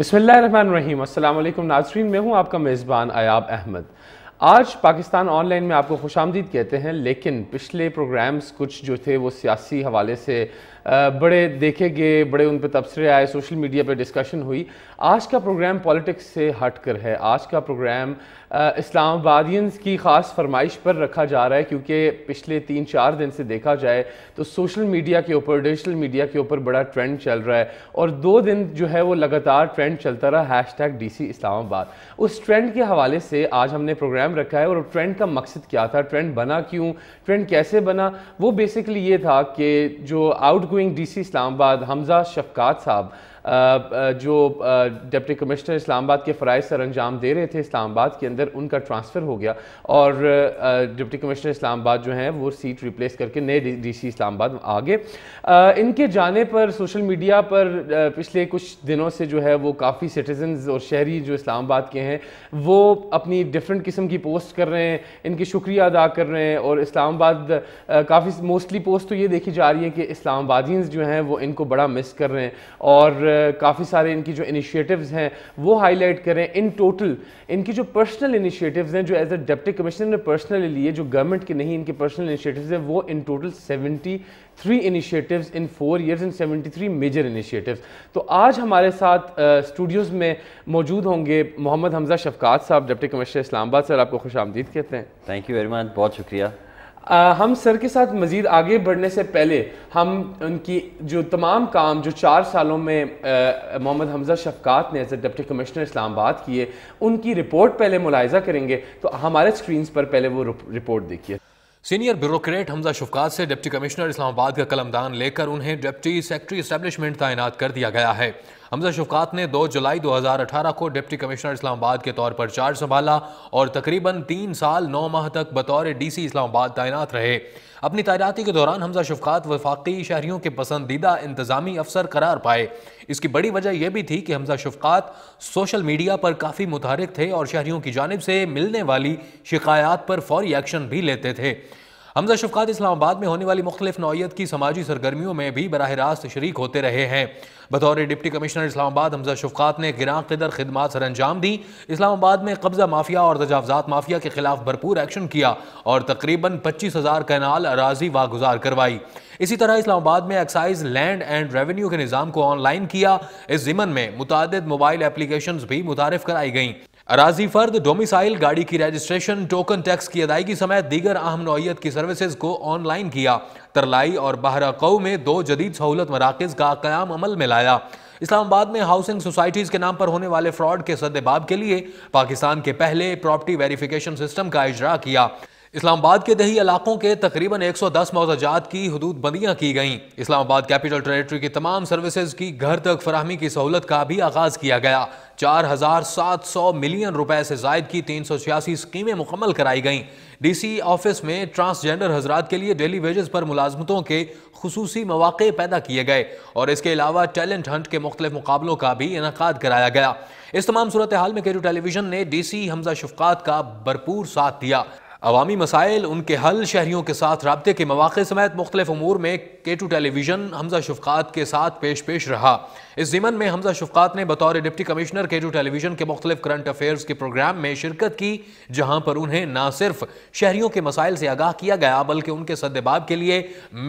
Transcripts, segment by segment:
बसमीम अल्लाम नाजरीन मैं हूँ आपका मेज़बान अयाब अहमद आज पाकिस्तान ऑनलाइन में आपको खुश आमदीद कहते हैं लेकिन पिछले प्रोग्राम्स कुछ जो थे वो सियासी हवाले से बड़े देखे गए बड़े उन पर तबसरे आए सोशल मीडिया पर डिस्कशन हुई आज का प्रोग्राम पॉलिटिक्स से हटकर है आज का प्रोग्राम इस्लामाबादियंस की ख़ास फरमाइश पर रखा जा रहा है क्योंकि पिछले तीन चार दिन से देखा जाए तो सोशल मीडिया के ऊपर डिजिटल मीडिया के ऊपर बड़ा ट्रेंड चल रहा है और दो दिन जो है वो लगातार ट्रेंड चलता रहा hashtag D C Islamabad उस ट्रेंड के हवाले से आज हमने प्रोग्राम रखा है और ट्रेंड का मकसद क्या था ट्रेंड बना क्यों ट्रेंड कैसे बना वो बेसिकली ये था कि जो out outgoing D C Islamabad Hamza Shafqat साहब जो डिप्टी कमिश्नर इस्लामाबाद के फ़रज़ सर अंजाम दे रहे थे इस्लामाबाद के अंदर उनका ट्रांसफ़र हो गया और डिप्टी कमिश्नर इस्लामाबाद जो हैं वो सीट रिप्लेस करके नए डी सी इस्लामाबाद आ गए इनके जाने पर सोशल मीडिया पर पिछले कुछ दिनों से जो है वो काफ़ी सिटीजन्स और शहरी जो इस्लामाबाद के हैं वो अपनी डिफरेंट किस्म की पोस्ट कर रहे हैं इनकी शुक्रिया अदा कर रहे हैं और इस्लामाबाद काफ़ी मोस्टली पोस्ट तो ये देखी जा रही है कि इस्लामाबादियंस जो हैं वो इनको बड़ा मिस कर रहे हैं और काफ़ी सारे इनकी जो इनिशिएटिव्स हैं वो हाईलाइट करें इन टोटल इनकी जो पर्सनल इनिशिएटिव्स हैं जो एज अ डेप्टी कमिश्नर ने पर्सनली लिए जो गवर्नमेंट के नहीं इनके पर्सनल इनिशिएटिव्स हैं वो in total seventy three initiatives in four years in seventy three major initiatives तो आज हमारे साथ स्टूडियोज़ में मौजूद होंगे मोहम्मद हमजा शफकात साहब डिप्टी कमिश्नर इस्लामाबाद सर आपको खुश आमदीद कहते हैं थैंक यू वेरी मच बहुत शुक्रिया आ, हम सर के साथ मज़ीद आगे बढ़ने से पहले हम उनकी जो तमाम काम जो चार सालों में मोहम्मद हमज़ा शफकात ने as a deputy commissioner Islamabad किए उनकी रिपोर्ट पहले मुलायजा करेंगे तो हमारे स्क्रीन पर पहले वो रिपोर्ट देखिए सीनियर ब्यूरोक्रेट हमजा शफकात से डिप्टी कमिश्नर इस्लामाबाद का कलमदान लेकर उन्हें डिप्टी सेक्रेटरी इस्टबलिशमेंट तैनात कर दिया गया है हमजा शफकात ने 2 जुलाई 2018 को डिप्टी कमिश्नर इस्लामाबाद के तौर पर चार्ज संभाला और तकरीबन तीन साल नौ माह तक बतौर डीसी इस्लामाबाद तैनात रहे अपनी तैनाती के दौरान हमजा शफकात वफाकी शहरियों के पसंदीदा इंतजामी अफसर करार पाए इसकी बड़ी वजह यह भी थी कि हमजा शफकात सोशल मीडिया पर काफ़ी मुतहरक थे और शहरियों की जानब से मिलने वाली शिकायात पर फौरी एक्शन भी लेते थे हमजा शफकात इस्लामाबाद में होने वाली मुख्तलिफ नौत की समाजी सरगर्मियों में भी बरह रास्त शरीक होते रहे हैं बतौर डिप्टी कमिश्नर इस्लामाबाद हमजा शफकात ने गिरा कदर खदमात सर अंजाम दी इस्लामाबाद में कब्जा माफिया और तजावजात माफिया के खिलाफ भरपूर एक्शन किया और तकरीबन पच्चीस हज़ार कैनाल अराजी वागुजार करवाई इसी तरह इस्लामाबाद में एक्साइज लैंड एंड रेवेन्यू के निज़ाम को ऑनलाइन किया इस जिमन में मुतद मोबाइल एप्लीकेशन भी मुतारफ कराई गई अराजी फर्द डोमिसाइल गाड़ी की रजिस्ट्रेशन टोकन टैक्स की अदायगी समेत दीगर अहम नौत की सर्विसेज को ऑनलाइन किया तरलाई और कौ में दो जदीद सहूलत मराकज़ का क्याम अमल में लाया इस्लामाबाद में हाउसिंग सोसाइटीज़ के नाम पर होने वाले फ्रॉड के सदबाब के लिए पाकिस्तान के पहले प्रॉपर्टी वेरिफिकेशन सिस्टम का इजरा किया इस्लामाबाद के दही इलाकों के तकरीबन 110 मौजाजात की हदूद बंदियाँ की गईं इस्लामाबाद कैपिटल टेरेटरी की तमाम सर्विसेज की घर तक फराहमी की सहूलत का भी आगाज़ किया गया चार हज़ार सात सौ मिलियन रुपए से जायद की तीन सौ छियासी स्कीमें मुकम्मल कराई गईं डी सी ऑफिस में ट्रांसजेंडर हजरात के लिए डेली वेजेस पर मुलाजमतों के खसूस मौाक़े पैदा किए गए और इसके अलावा टैलेंट हंट के मुख्तलिफ मुकाबलों का भी इनका कराया गया इस तमाम सूरत हाल में केरू टेलीविजन ने डी सी हमजा शफकात का भरपूर साथ दिया अवामी मसाइल उनके हल शहरीों के साथ रबते के मौाक़े समेत मुख्तलिफ अमूर में के टू टेलीविज़न हमजा शफकात के साथ पेश पेश रहा इस जिमन में हमजा शफकात ने बतौर deputy commissioner K two television के मुख्तलि करंट अफेयर्स के प्रोग्राम में शिरकत की जहां पर उन्हें ना सिर्फ शहरियों के मसाइल से आगाह किया गया बल्कि उनके सदबाब के लिए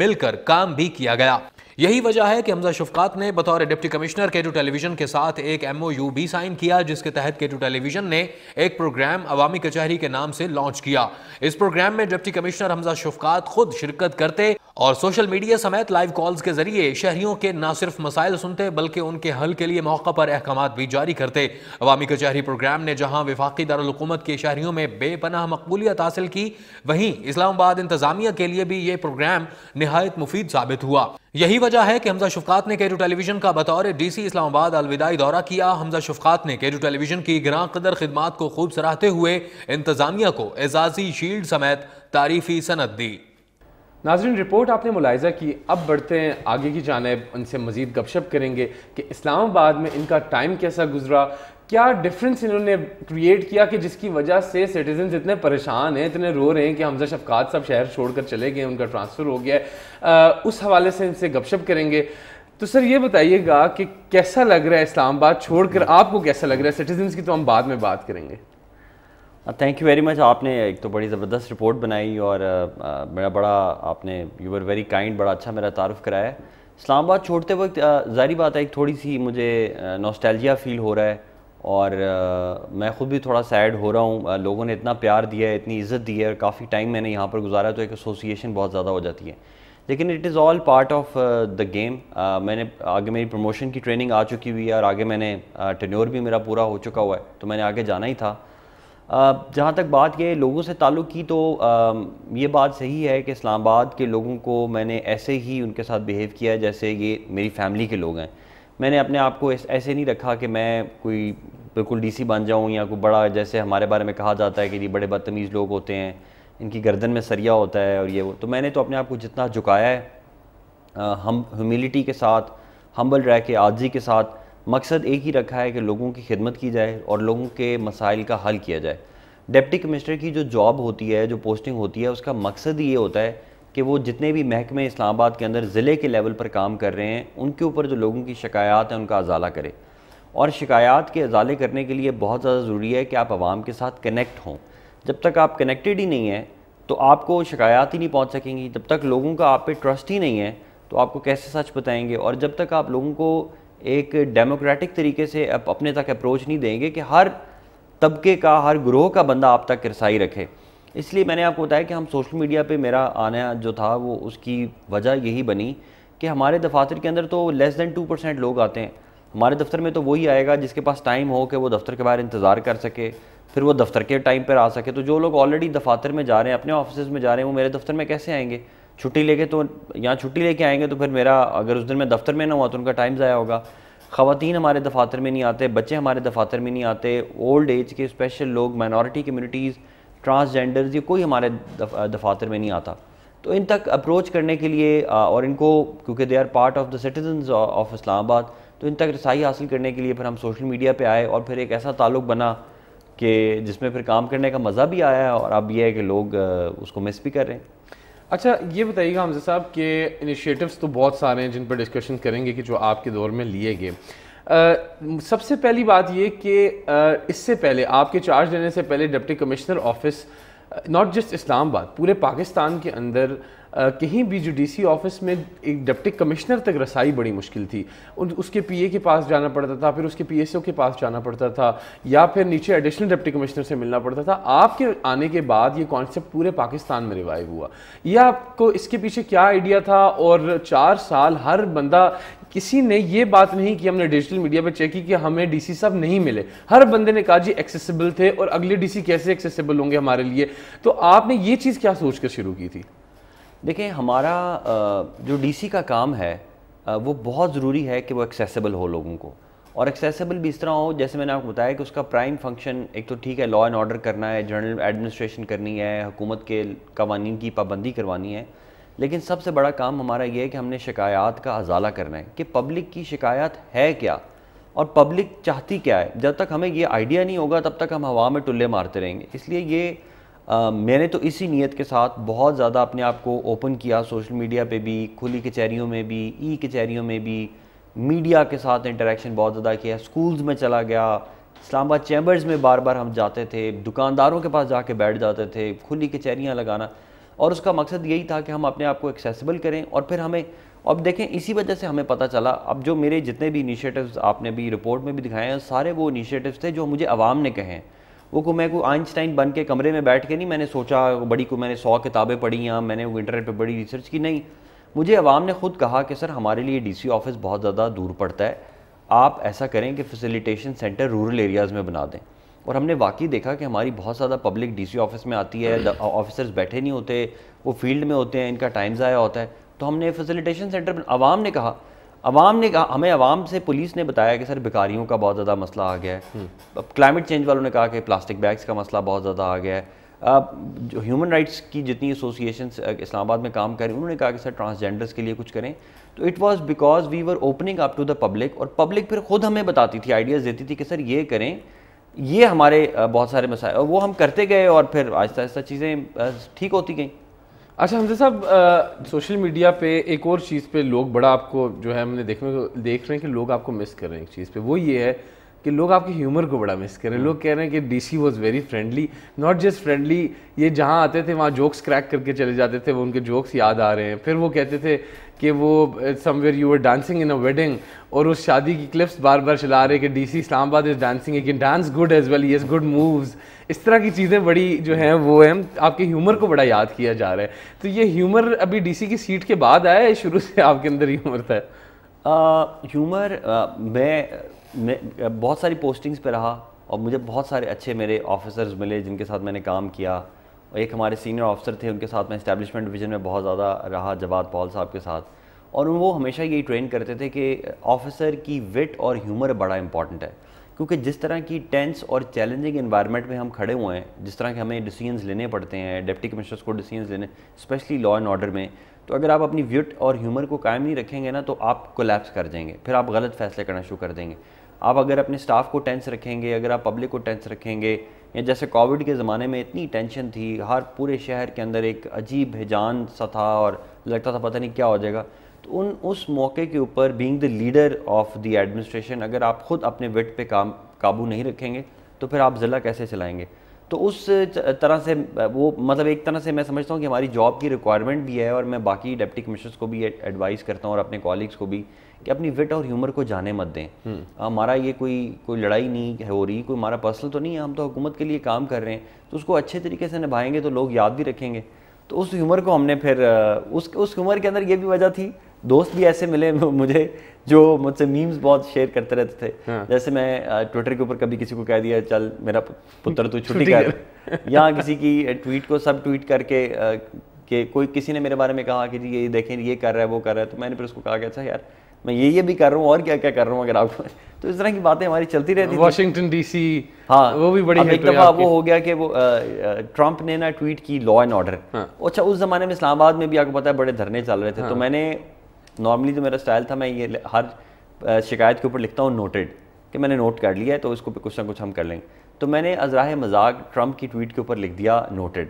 मिलकर काम भी किया गया यही वजह है कि हमजा शफकात ने बतौर deputy commissioner K two television के साथ एक एम ओ यू भी साइन किया जिसके तहत के टू टेलीविजन ने एक प्रोग्राम अवामी कचहरी के नाम से लॉन्च किया इस प्रोग्राम में डिप्टी कमिश्नर हमजा शफकात खुद शिरकत करते और सोशल मीडिया समेत लाइव कॉल्स के जरिए शहरियों के न सिर्फ मसाइल सुनते बल्कि उनके हल के लिए मौका पर अहकाम भी जारी करते अवामी कचहरी प्रोग्राम ने जहां विफाकी दारकूमत के शहरियों में बेपनाह मकबूलियत हासिल की वहीं इस्लामाबाद इंतजामिया के लिए भी ये प्रोग्राम नहायत मुफीद साबित हुआ यही वजह है कि हमजा शफकात ने केरू टेलीविजन का बतौर डीसी इस्लामाबाद अलविदाई दौरा किया हमजा शफकात ने केरू टेलीविजन की ग्रां कदर खदमात को खूब सराहते हुए इंतजामिया को एजाजी शील्ड समेत तारीफी सनत दी नाजरन रिपोर्ट आपने मुलायजा की अब बढ़ते हैं आगे की जानब उनसे मज़ीद गपशप करेंगे कि इस्लामाबाद में इनका टाइम कैसा गुजरा क्या डिफरेंस इन्होंने क्रिएट किया कि जिसकी वजह से सिटीजन इतने परेशान हैं इतने रो रहे हैं कि हमजा शफकात साहब शहर छोड़कर चले गए उनका ट्रांसफ़र हो गया है उस हवाले से इनसे गपशप करेंगे तो सर ये बताइएगा कि कैसा लग रहा है इस्लामाबाद छोड़कर आपको कैसा लग रहा है सिटीजन की तो हम बाद में बात करेंगे थैंक यू वेरी मच आपने एक तो बड़ी ज़बरदस्त रिपोर्ट बनाई और uh, uh, मेरा बड़ा आपने यू आर वेरी काइंड बड़ा अच्छा मेरा तारफ़ कराया इस्लामाबाद छोड़ते वक्त uh, जारी बात है एक थोड़ी सी मुझे नोस्टैल्जिया फ़ील हो रहा है और आ, मैं ख़ुद भी थोड़ा सैड हो रहा हूँ लोगों ने इतना प्यार दिया है इतनी इज़्ज़त दी है और काफ़ी टाइम मैंने यहाँ पर गुजारा तो एक एसोसिएशन बहुत ज़्यादा हो जाती है लेकिन it is all part of the game मैंने आगे मेरी प्रमोशन की ट्रेनिंग आ चुकी हुई है और आगे मैंने टेन्योर भी मेरा पूरा हो चुका हुआ है तो मैंने आगे जाना ही था जहाँ तक बात यह लोगों से ताल्लुक़ की तो ये बात सही है कि इस्लामाबाद के लोगों को मैंने ऐसे ही उनके साथ बिहेव किया जैसे ये मेरी फैमिली के लोग हैं मैंने अपने आप को ऐसे नहीं रखा कि मैं कोई बिल्कुल डीसी बन जाऊँ या कोई बड़ा जैसे हमारे बारे में कहा जाता है कि ये बड़े बदतमीज़ लोग होते हैं इनकी गर्दन में सरिया होता है और ये वो तो मैंने तो अपने आप को जितना झुकाया है हम ह्यूमिलिटी के साथ हम्बल रह के आजी के साथ मकसद एक ही रखा है कि लोगों की खिदमत की जाए और लोगों के मसाइल का हल किया जाए डिप्टी कमिश्नर की जो जॉब होती है जो पोस्टिंग होती है उसका मकसद ये होता है कि वो जितने भी महकमे इस्लामाबाद के अंदर ज़िले के लेवल पर काम कर रहे हैं उनके ऊपर जो लोगों की शिकायत हैं उनका अजाला करें और शिकायत के अजाले करने के लिए बहुत ज़्यादा ज़रूरी है कि आप आवाम के साथ कनेक्ट हों जब तक आप कनेक्टेड ही नहीं हैं तो आपको शिकायत ही नहीं पहुँच सकेंगी जब तक लोगों का आप पे ट्रस्ट ही नहीं है तो आपको कैसे सच बताएंगे और जब तक आप लोगों को एक डेमोक्रेटिक तरीके से अपने तक अप्रोच नहीं देंगे कि हर तबके का हर ग्रोह का बंदा आप तक रसाई रखे इसलिए मैंने आपको बताया कि हम सोशल मीडिया पे मेरा आना जो था वो उसकी वजह यही बनी कि हमारे दफातर के अंदर तो लेस दैन टू परसेंट लोग आते हैं हमारे दफ्तर में तो वही आएगा जिसके पास टाइम हो कि वो दफ्तर के बाहर इंतज़ार कर सके फिर वो दफ्तर के टाइम पर आ सके तो जो लोग ऑलरेडी दफातर में जा रहे हैं अपने ऑफिस में जा रहे हैं वो मेरे दफ्तर में कैसे आएंगे छुट्टी लेके तो यहाँ छुट्टी लेके आएंगे तो फिर मेरा अगर उस दिन मैं दफ्तर में ना हुआ तो उनका टाइम ज़ाया होगा ख़वान हमारे दफातर में नहीं आते बच्चे हमारे दफातर में नहीं आते ओल्ड एज के स्पेशल लोग माइनॉरिटी कम्यूनिटीज़ ट्रांसजेंडर्स ये कोई हमारे दफातर में नहीं आता तो इन तक अप्रोच करने के लिए और इनको क्योंकि they are part of the citizen of Islamabad तो इन तक रसाई हासिल करने के लिए फिर हम सोशल मीडिया पे आए और फिर एक ऐसा ताल्लुक बना कि जिसमें फिर काम करने का मज़ा भी आया और अब यह है कि लोग उसको मिस भी कर रहे हैं अच्छा ये बताइएगा हमजा साहब के इनिशिएटिव्स तो बहुत सारे हैं जिन पर डिस्कशन करेंगे कि जो आपके दौर में लिए गए सबसे पहली बात ये कि इससे पहले आपके चार्ज लेने से पहले deputy commissioner office not just Islamabad पूरे पाकिस्तान के अंदर कहीं भी जुडिसी ऑफिस में एक डिप्टी कमिश्नर तक रसाई बड़ी मुश्किल थी उन उसके पीए के पास जाना पड़ता था फिर उसके पीएसओ के पास जाना पड़ता था या फिर नीचे एडिशनल डिप्टी कमिश्नर से मिलना पड़ता था आपके आने के बाद ये कॉन्सेप्ट पूरे पाकिस्तान में रिवाइव हुआ यह आपको इसके पीछे क्या आइडिया था और चार साल हर बंदा किसी ने ये बात नहीं कि हमने डिजिटल मीडिया पर चेक की कि हमें डीसी साहब नहीं मिले हर बंदे ने कहा जी एक्सेसिबल थे और अगले डीसी कैसे एक्सेसिबल होंगे हमारे लिए तो आपने ये चीज़ क्या सोच कर शुरू की थी देखें हमारा जो डीसी का काम है वो बहुत ज़रूरी है कि वो एक्सेसिबल हो लोगों को और एक्सेसिबल भी इस तरह हो जैसे मैंने आपको बताया कि उसका प्राइम फंक्शन एक तो ठीक है लॉ एंड ऑर्डर करना है जनरल एडमिनिस्ट्रेशन करनी है हुकूमत के कवानीन की पाबंदी करवानी है लेकिन सबसे बड़ा काम हमारा ये है कि हमने शिकायत का अजाला करना है कि पब्लिक की शिकायत है क्या और पब्लिक चाहती क्या है जब तक हमें ये आइडिया नहीं होगा तब तक हम हवा में टुल्ले मारते रहेंगे इसलिए ये मैंने तो इसी नीयत के साथ बहुत ज़्यादा अपने आप को ओपन किया सोशल मीडिया पे भी खुली कचहरीों में भी ई कचहरीों में भी मीडिया के साथ इंटरेक्शन बहुत ज़्यादा किया स्कूल्स में चला गया इस्लामाबाद चैम्बर्स में बार बार हम जाते थे दुकानदारों के पास जाके बैठ जाते थे खुली कचहरियाँ लगाना और उसका मकसद यही था कि हम अपने आप को एक्सेसिबल करें और फिर हमें अब देखें इसी वजह से हमें पता चला अब जो मेरे जितने भी इनिशिएटिव्स आपने भी रिपोर्ट में भी दिखाए हैं सारे वो इनिशिएटिव्स थे जो मुझे आवाम ने कहे हैं वो को मैं को आइंस्टाइन बन के कमरे में बैठ के नहीं मैंने सोचा बड़ी को मैंने सौ किताबें पढ़ी या मैंने इंटरनेट पर बड़ी रिसर्च की नहीं मुझे आवाम ने ख़ुद कहा कि सर हमारे लिए सी ऑफिस बहुत ज़्यादा दूर पड़ता है आप ऐसा करें कि फैसिलिटेशन सेंटर रूरल एरियाज़ में बना दें और हमने वाकई देखा कि हमारी बहुत ज़्यादा पब्लिक डीसी ऑफिस में आती है ऑफिसर्स बैठे नहीं होते वो फील्ड में होते हैं इनका टाइम ज़ाया होता है तो हमने फैसिलिटेशन सेंटर आवाम ने कहा अवाम ने कहा हमें अवाम से पुलिस ने बताया कि सर भिकारियों का बहुत ज़्यादा मसला आ गया है हम्म। अब क्लाइमेट चेंज वालों ने कहा कि प्लास्टिक बैग्स का मसला बहुत ज़्यादा आ गया है जो ह्यूमन राइट्स की जितनी एसोसिएशन इस्लामाबाद में काम करें उन्होंने कहा कि सर ट्रांसजेंडर्स के लिए कुछ करें तो it was because we were opening up to the public और पब्लिक फिर खुद हमें बताती थी आइडियाज़ देती थी कि सर ये करें ये हमारे बहुत सारे मसाए वो हम करते गए और फिर आहिस्ता आहिस्ता चीज़ें ठीक होती गई अच्छा हमसे साहब सोशल मीडिया पे एक और चीज़ पे लोग बड़ा आपको जो है हमने देखने को देख रहे हैं कि लोग आपको मिस कर रहे हैं एक चीज़ पे वो ये है कि लोग आपके ह्यूमर को बड़ा मिस कर रहे हैं लोग कह रहे हैं कि D C was very friendly not just friendly ये जहाँ आते थे वहाँ जोक्स क्रैक करके चले जाते थे वो उनके जोक्स याद आ रहे हैं फिर वो कहते थे कि वो somewhere you are dancing in a wedding और उस शादी की क्लिप्स बार बार चला रहे कि D C Islamabad is dancing a can dance good as well is good moves इस तरह की चीज़ें बड़ी जो हैं वो हैं आपके ह्यूमर को बड़ा याद किया जा रहा है तो ये ह्यूमर अभी डीसी की सीट के बाद आया है शुरू से आपके अंदर ह्यूमर था ह्यूमर मैं, मैं बहुत सारी पोस्टिंग्स पे रहा और मुझे बहुत सारे अच्छे मेरे ऑफिसर्स मिले जिनके साथ मैंने काम किया एक हमारे सीनियर ऑफिसर थे उनके साथ मैं इस्टेब्लिशमेंट डिवीजन में बहुत ज़्यादा रहा जवाब पॉल साहब के साथ और वो हमेशा यही ट्रेन करते थे कि ऑफिसर की विट और ह्यूमर बड़ा इंपॉर्टेंट है क्योंकि जिस तरह की टेंस और चैलेंजिंग इन्वायरमेंट में हम खड़े हुए हैं जिस तरह के हमें डिसीजंस लेने पड़ते हैं डिप्टी कमिश्नर्स को डिसीजंस लेने स्पेशली लॉ एंड ऑर्डर में तो अगर आप अपनी व्यूट और ह्यूमर को कायम नहीं रखेंगे ना तो आप कोलैप्स कर जाएंगे फिर आप गलत फैसले करना शुरू कर देंगे आप अगर अपने स्टाफ को टेंस रखेंगे अगर आप पब्लिक को टेंस रखेंगे या जैसे कोविड के ज़माने में इतनी टेंशन थी हर पूरे शहर के अंदर एक अजीब हिजान सा था और लगता था पता नहीं क्या हो जाएगा तो उन उस मौके के ऊपर being the leader of the administration अगर आप खुद अपने वेट पे काम काबू नहीं रखेंगे तो फिर आप ज़िला कैसे चलाएंगे तो उस तरह से वो मतलब एक तरह से मैं समझता हूँ कि हमारी जॉब की रिक्वायरमेंट भी है और मैं बाकी डेप्टी कमिश्नर्स को भी एडवाइस करता हूँ और अपने कॉलीग्स को भी कि अपनी विट और ह्यूमर को जाने मत दें हम्म। हमारा ये कोई कोई लड़ाई नहीं हो रही कोई हमारा पर्सनल तो नहीं है हम तो हुकूमत के लिए काम कर रहे हैं तो उसको अच्छे तरीके से निभाएंगे तो लोग याद भी रखेंगे तो उस ह्यूमर को हमने फिर उस उस ह्यूमर के अंदर ये भी वजह थी दोस्त भी ऐसे मिले मुझे जो मुझसे मीम्स बहुत शेयर करते रहते थे हाँ। जैसे मैं ट्विटर के ऊपर कभी किसी को कह दिया चल मेरा पुत्र तू छुट्टी कर या किसी की ट्वीट को सब ट्वीट करके कि कोई किसी ने मेरे बारे में कहा कि जी ये देखें ये कर रहा है वो कर रहा है तो मैंने फिर उसको कहा कि अच्छा यार मैं ये ये भी कर रहा हूँ और क्या क्या कर रहा हूँ अगर आप तो इस तरह की बातें हमारी चलती रहती वाशिंगटन डीसी हाँ वो भी बड़ी एक दफ़ा वो हो गया कि वो ट्रंप ने ना ट्वीट की लॉ एंड ऑर्डर अच्छा उस जमाने में इस्लामाबाद में भी आपको पता है बड़े धरने चल रहे थे तो हाँ। तो मैंने नॉर्मली जो मेरा स्टाइल था मैं ये हर शिकायत के ऊपर लिखता हूँ नोटेड कि मैंने नोट कर लिया है तो उसको कुछ ना कुछ हम कर लेंगे तो मैंने अजरा मजाक ट्रंप की ट्वीट के ऊपर लिख दिया नोटेड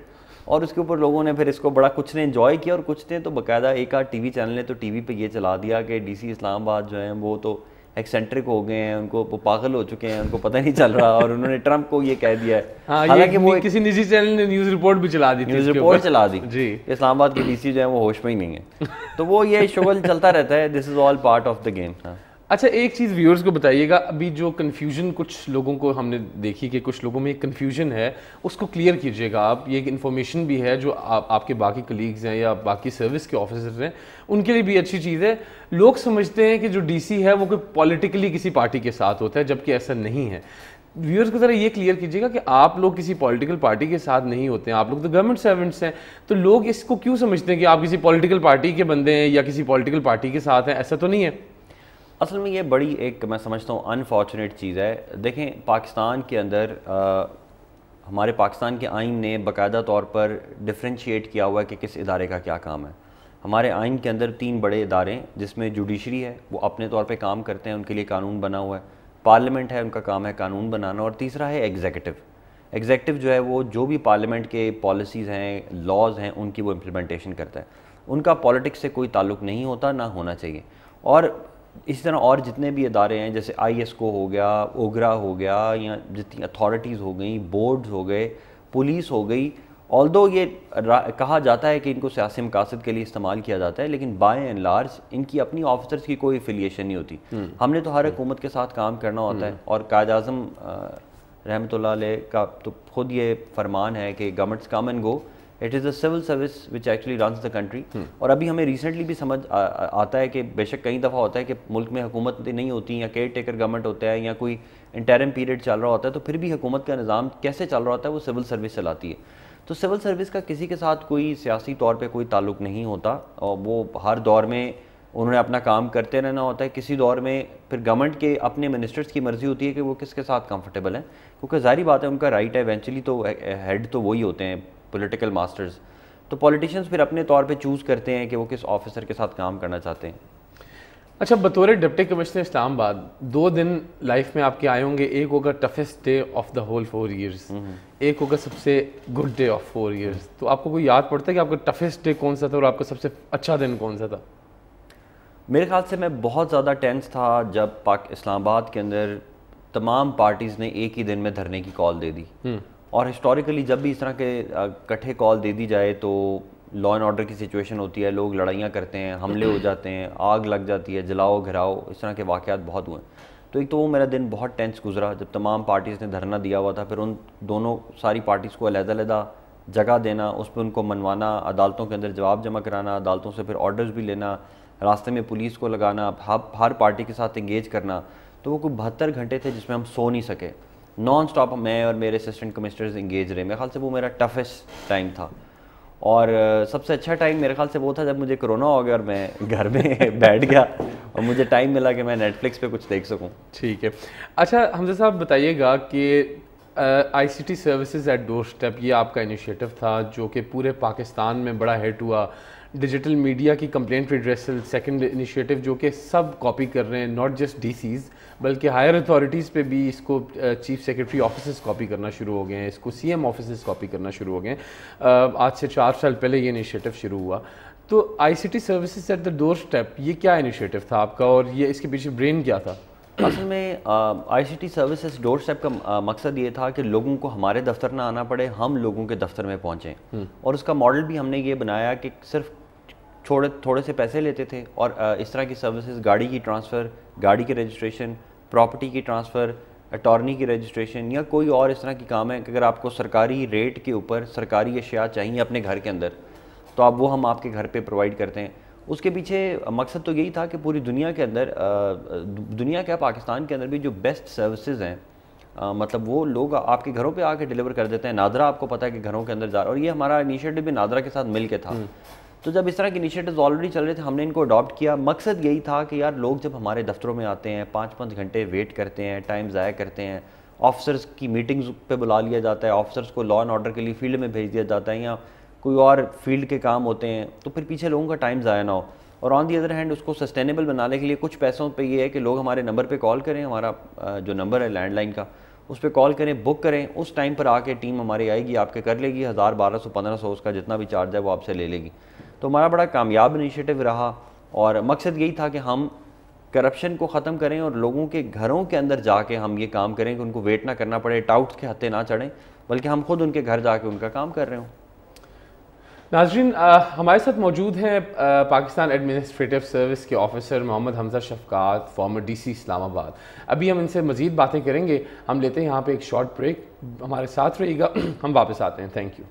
और उसके ऊपर लोगों ने फिर इसको बड़ा कुछ ने इन्जॉय किया और कुछ ने तो बाकायदा एक आध टी वी चैनल ने तो टी वी पर यह चला दिया कि डी सी जो है वो तो एक्सेंट्रिक हो गए हैं उनको वो पागल हो चुके हैं उनको पता नहीं चल रहा और उन्होंने ट्रंप को ये कह दिया है हाँ, हालांकि वो किसी निजी चैनल ने न्यूज़ रिपोर्ट भी चला दी न्यूज़ रिपोर्ट चला दी जी इस्लामाबाद के डीसी जो है वो होश में ही नहीं है तो वो ये शुगल चलता रहता है this is all part of the game अच्छा एक चीज़ व्यूअर्स को बताइएगा अभी जो कन्फ्यूजन कुछ लोगों को हमने देखी कि कुछ लोगों में एक कन्फ्यूजन है उसको क्लियर कीजिएगा आप ये एक इन्फॉर्मेशन भी है जो आप आपके बाकी कलीग्स हैं या बाकी सर्विस के ऑफिसर हैं उनके लिए भी अच्छी चीज़ है लोग समझते हैं कि जो डीसी है वो कोई पॉलिटिकली किसी पार्टी के साथ होता है जबकि ऐसा नहीं है व्यूअर्स को ज़रा ये क्लियर कीजिएगा कि आप लोग किसी पॉलिटिकल पार्टी के साथ नहीं होते हैं आप लोग तो गवर्नमेंट सर्वेंट्स हैं तो लोग इसको क्यों समझते हैं कि आप किसी पॉलिटिकल पार्टी के बंदे हैं या किसी पॉलिटिकल पार्टी के साथ हैं ऐसा तो नहीं है असल में ये बड़ी एक मैं समझता हूँ अनफॉर्चुनेट चीज़ है देखें पाकिस्तान के अंदर आ, हमारे पाकिस्तान के आइन ने बाकायदा तौर पर डिफ्रेंशिएट किया हुआ है कि किस इदारे का क्या काम है हमारे आइन के अंदर तीन बड़े इदारे हैं जिसमें जुडिशरी है वो अपने तौर पर काम करते हैं उनके लिए कानून बना हुआ है पार्लियामेंट है उनका काम है कानून बनाना और तीसरा है एग्जेक्टिव एग्जेक्टिव जो है वो जो भी पार्लियामेंट के पॉलिसीज़ हैं लॉज हैं उनकी वो इम्प्लीमेंटेशन करता है उनका पॉलिटिक्स से कोई ताल्लुक नहीं होता ना होना चाहिए और इसी तरह और जितने भी अदारे हैं जैसे आई एस को हो गया ओगरा हो गया या जितनी अथॉरिटीज़ हो गई बोर्ड्स हो गए पुलिस हो गई ऑल दो ये कहा जाता है कि इनको सियासी मकासद के लिए इस्तेमाल किया जाता है लेकिन बाय एंड लार्ज इनकी अपनी ऑफिसर्स की कोई एफिलिएशन नहीं होती हम्म। हमने तो हर हुकूमत हम्म। के साथ काम करना होता है हम्म। और कायद अजम रहमत का तो खुद ये फरमान है कि governments come and go it is the civil service which actually runs the country और अभी हमें रिसेंटली भी समझ आ, आता है कि बेशक कई दफ़ा होता है कि मुल्क में हुकूमत नहीं होती या केयर टेकर गवर्नमेंट होता है या कोई इंटरम पीरियड चल रहा होता है तो फिर भी हुकूमत का निज़ाम कैसे चल रहा होता है वो सिविल सर्विस चलाती है तो सिविल सर्विस का किसी के साथ कोई सियासी तौर पर कोई ताल्लुक नहीं होता और वो हर दौर में उन्होंने अपना काम करते रहना होता है किसी दौर में फिर गवर्नमेंट के अपने मिनिस्टर्स की मर्ज़ी होती है कि वो किसके साथ कंफर्टेबल हैं क्योंकि जारी बात है उनका राइट है एवेंचुअली तो हेड eh, eh, तो वही होते हैं पोलिटिकल मास्टर्स तो पॉलिटिशियंस फिर अपने तौर पर चूज़ करते हैं कि वो किस ऑफिसर के साथ काम करना चाहते हैं अच्छा बतौर डिप्टी कमिश्नर इस्लामाबाद दो दिन लाइफ में आपके आए होंगे एक होगा toughest day of the whole four years एक होगा सबसे good day of four years तो आपको कोई याद पड़ता है कि आपका टफेस्ट डे कौन सा था और आपका सबसे अच्छा दिन कौन सा था मेरे ख्याल से मैं बहुत ज़्यादा टेंस था जब पाक इस्लामाबाद के अंदर तमाम पार्टीज़ ने एक ही दिन में धरने की कॉल दे दी हम्म। और हिस्टोरिकली जब भी इस तरह के कट्ठे कॉल दे दी जाए तो लॉ एंड ऑर्डर की सिचुएशन होती है लोग लड़ाइयाँ करते हैं हमले हो जाते हैं आग लग जाती है जलाओ घिराओ इस तरह के वाक़ात बहुत हुए तो एक तो वो मेरा दिन बहुत टेंस गुजरा जब तमाम पार्टीज़ ने धरना दिया हुआ था फिर उन दोनों सारी पार्टीज़ को अलहदादा जगह देना उस पर उनको मनवाना अदालतों के अंदर जवाब जमा कराना अदालतों से फिर ऑर्डर्स भी लेना रास्ते में पुलिस को लगाना हर पार्टी के साथ इंगेज करना तो वो कुछ बहत्तर घंटे थे जिसमें हम सो नहीं सके नॉन स्टॉप मैं और मेरे असिस्टेंट कमिश्नर इंगेज रहे मेरे ख्याल से वो मेरा टफेस्ट टाइम था और सबसे अच्छा टाइम मेरे ख्याल से वो था जब मुझे कोरोना हो गया और मैं घर में बैठ गया और मुझे टाइम मिला कि मैं नेटफ्लिक्स पे कुछ देख सकूं ठीक है अच्छा हमजा साहब बताइएगा कि I C T services at doorstep ये आपका इनिशिएटिव था जो कि पूरे पाकिस्तान में बड़ा हिट हुआ डिजिटल मीडिया की कंप्लेंट रिड्रेसल सेकंड इनिशिएटिव जो कि सब कॉपी कर रहे हैं नॉट जस्ट डी बल्कि हायर अथॉरिटीज़ पे भी इसको चीफ सेक्रेटरी ऑफिस कॉपी करना शुरू हो गए हैं इसको सी एम कॉपी करना शुरू हो गए हैं आज से चार साल पहले ये इनिशिएटिव शुरू हुआ तो I C T services at the doorstep ये क्या इनिशिएटिव था आपका और ये इसके पीछे ब्रेन क्या था असल में I C T services doorstep का आ, मकसद ये था कि लोगों को हमारे दफ्तर ना आना पड़े हम लोगों के दफ्तर में पहुँचें हम्म। और उसका मॉडल भी हमने ये बनाया कि सिर्फ छोड़े थोड़े से पैसे लेते थे और इस तरह की सर्विसेज गाड़ी की ट्रांसफ़र गाड़ी की रजिस्ट्रेशन प्रॉपर्टी की ट्रांसफ़र अटॉर्नी की रजिस्ट्रेशन या कोई और इस तरह की काम है कि अगर आपको सरकारी रेट के ऊपर सरकारी अशिया चाहिए अपने घर के अंदर तो आप वो हम आपके घर पे प्रोवाइड करते हैं उसके पीछे मकसद तो यही था कि पूरी दुनिया के अंदर दुनिया क्या पाकिस्तान के अंदर भी जो बेस्ट सर्विसेज हैं मतलब वो लोग आपके घरों पे आके डिलीवर कर देते हैं नादरा आपको पता है कि घरों के अंदर जा रहा और ये हमारा इनिशिएटिव भी नादरा के साथ मिल के था हम्म। तो जब इस तरह के इनिशिएटिव्स ऑलरेडी चल रहे थे हमने इनको अडॉप्ट किया मकसद यही था कि यार लोग जब हमारे दफ्तरों में आते हैं पाँच पाँच घंटे वेट करते हैं टाइम ज़ाया करते हैं ऑफिसर्स की मीटिंग्स पे बुला लिया जाता है ऑफिसर्स को लॉ एंड ऑर्डर के लिए फील्ड में भेज दिया जाता है या कोई और फील्ड के काम होते हैं तो फिर पीछे लोगों का टाइम ज़ाया ना हो और ऑन दी अदर हैंड उसको सस्टेनेबल बनाने के लिए कुछ पैसों पे ये है कि लोग हमारे नंबर पे कॉल करें हमारा जो नंबर है लैंडलाइन का उस पर कॉल करें बुक करें उस टाइम पर आके टीम हमारी आएगी आपके कर लेगी हज़ार बारह सौ पंद्रह सौ उसका जितना भी चार्ज है वो आपसे ले लेगी तो हमारा बड़ा कामयाब इनिशिएटिव रहा और मकसद यही था कि हम करप्शन को ख़त्म करें और लोगों के घरों के अंदर जाके हम ये काम करें कि उनको वेट ना करना पड़े टाउट्स के हत्ते ना चढ़ें बल्कि हम खुद उनके घर जाके उनका काम कर रहे हों नाजरीन हमारे साथ मौजूद हैं पाकिस्तान एडमिनिस्ट्रेटिव सर्विस के officer Mohammad Hamza Shafqat former DC Islamabad अभी हम इनसे मज़ीद बातें करेंगे हम लेते हैं यहाँ पे एक शॉर्ट ब्रेक हमारे साथ रहेगा हम वापस आते हैं थैंक यू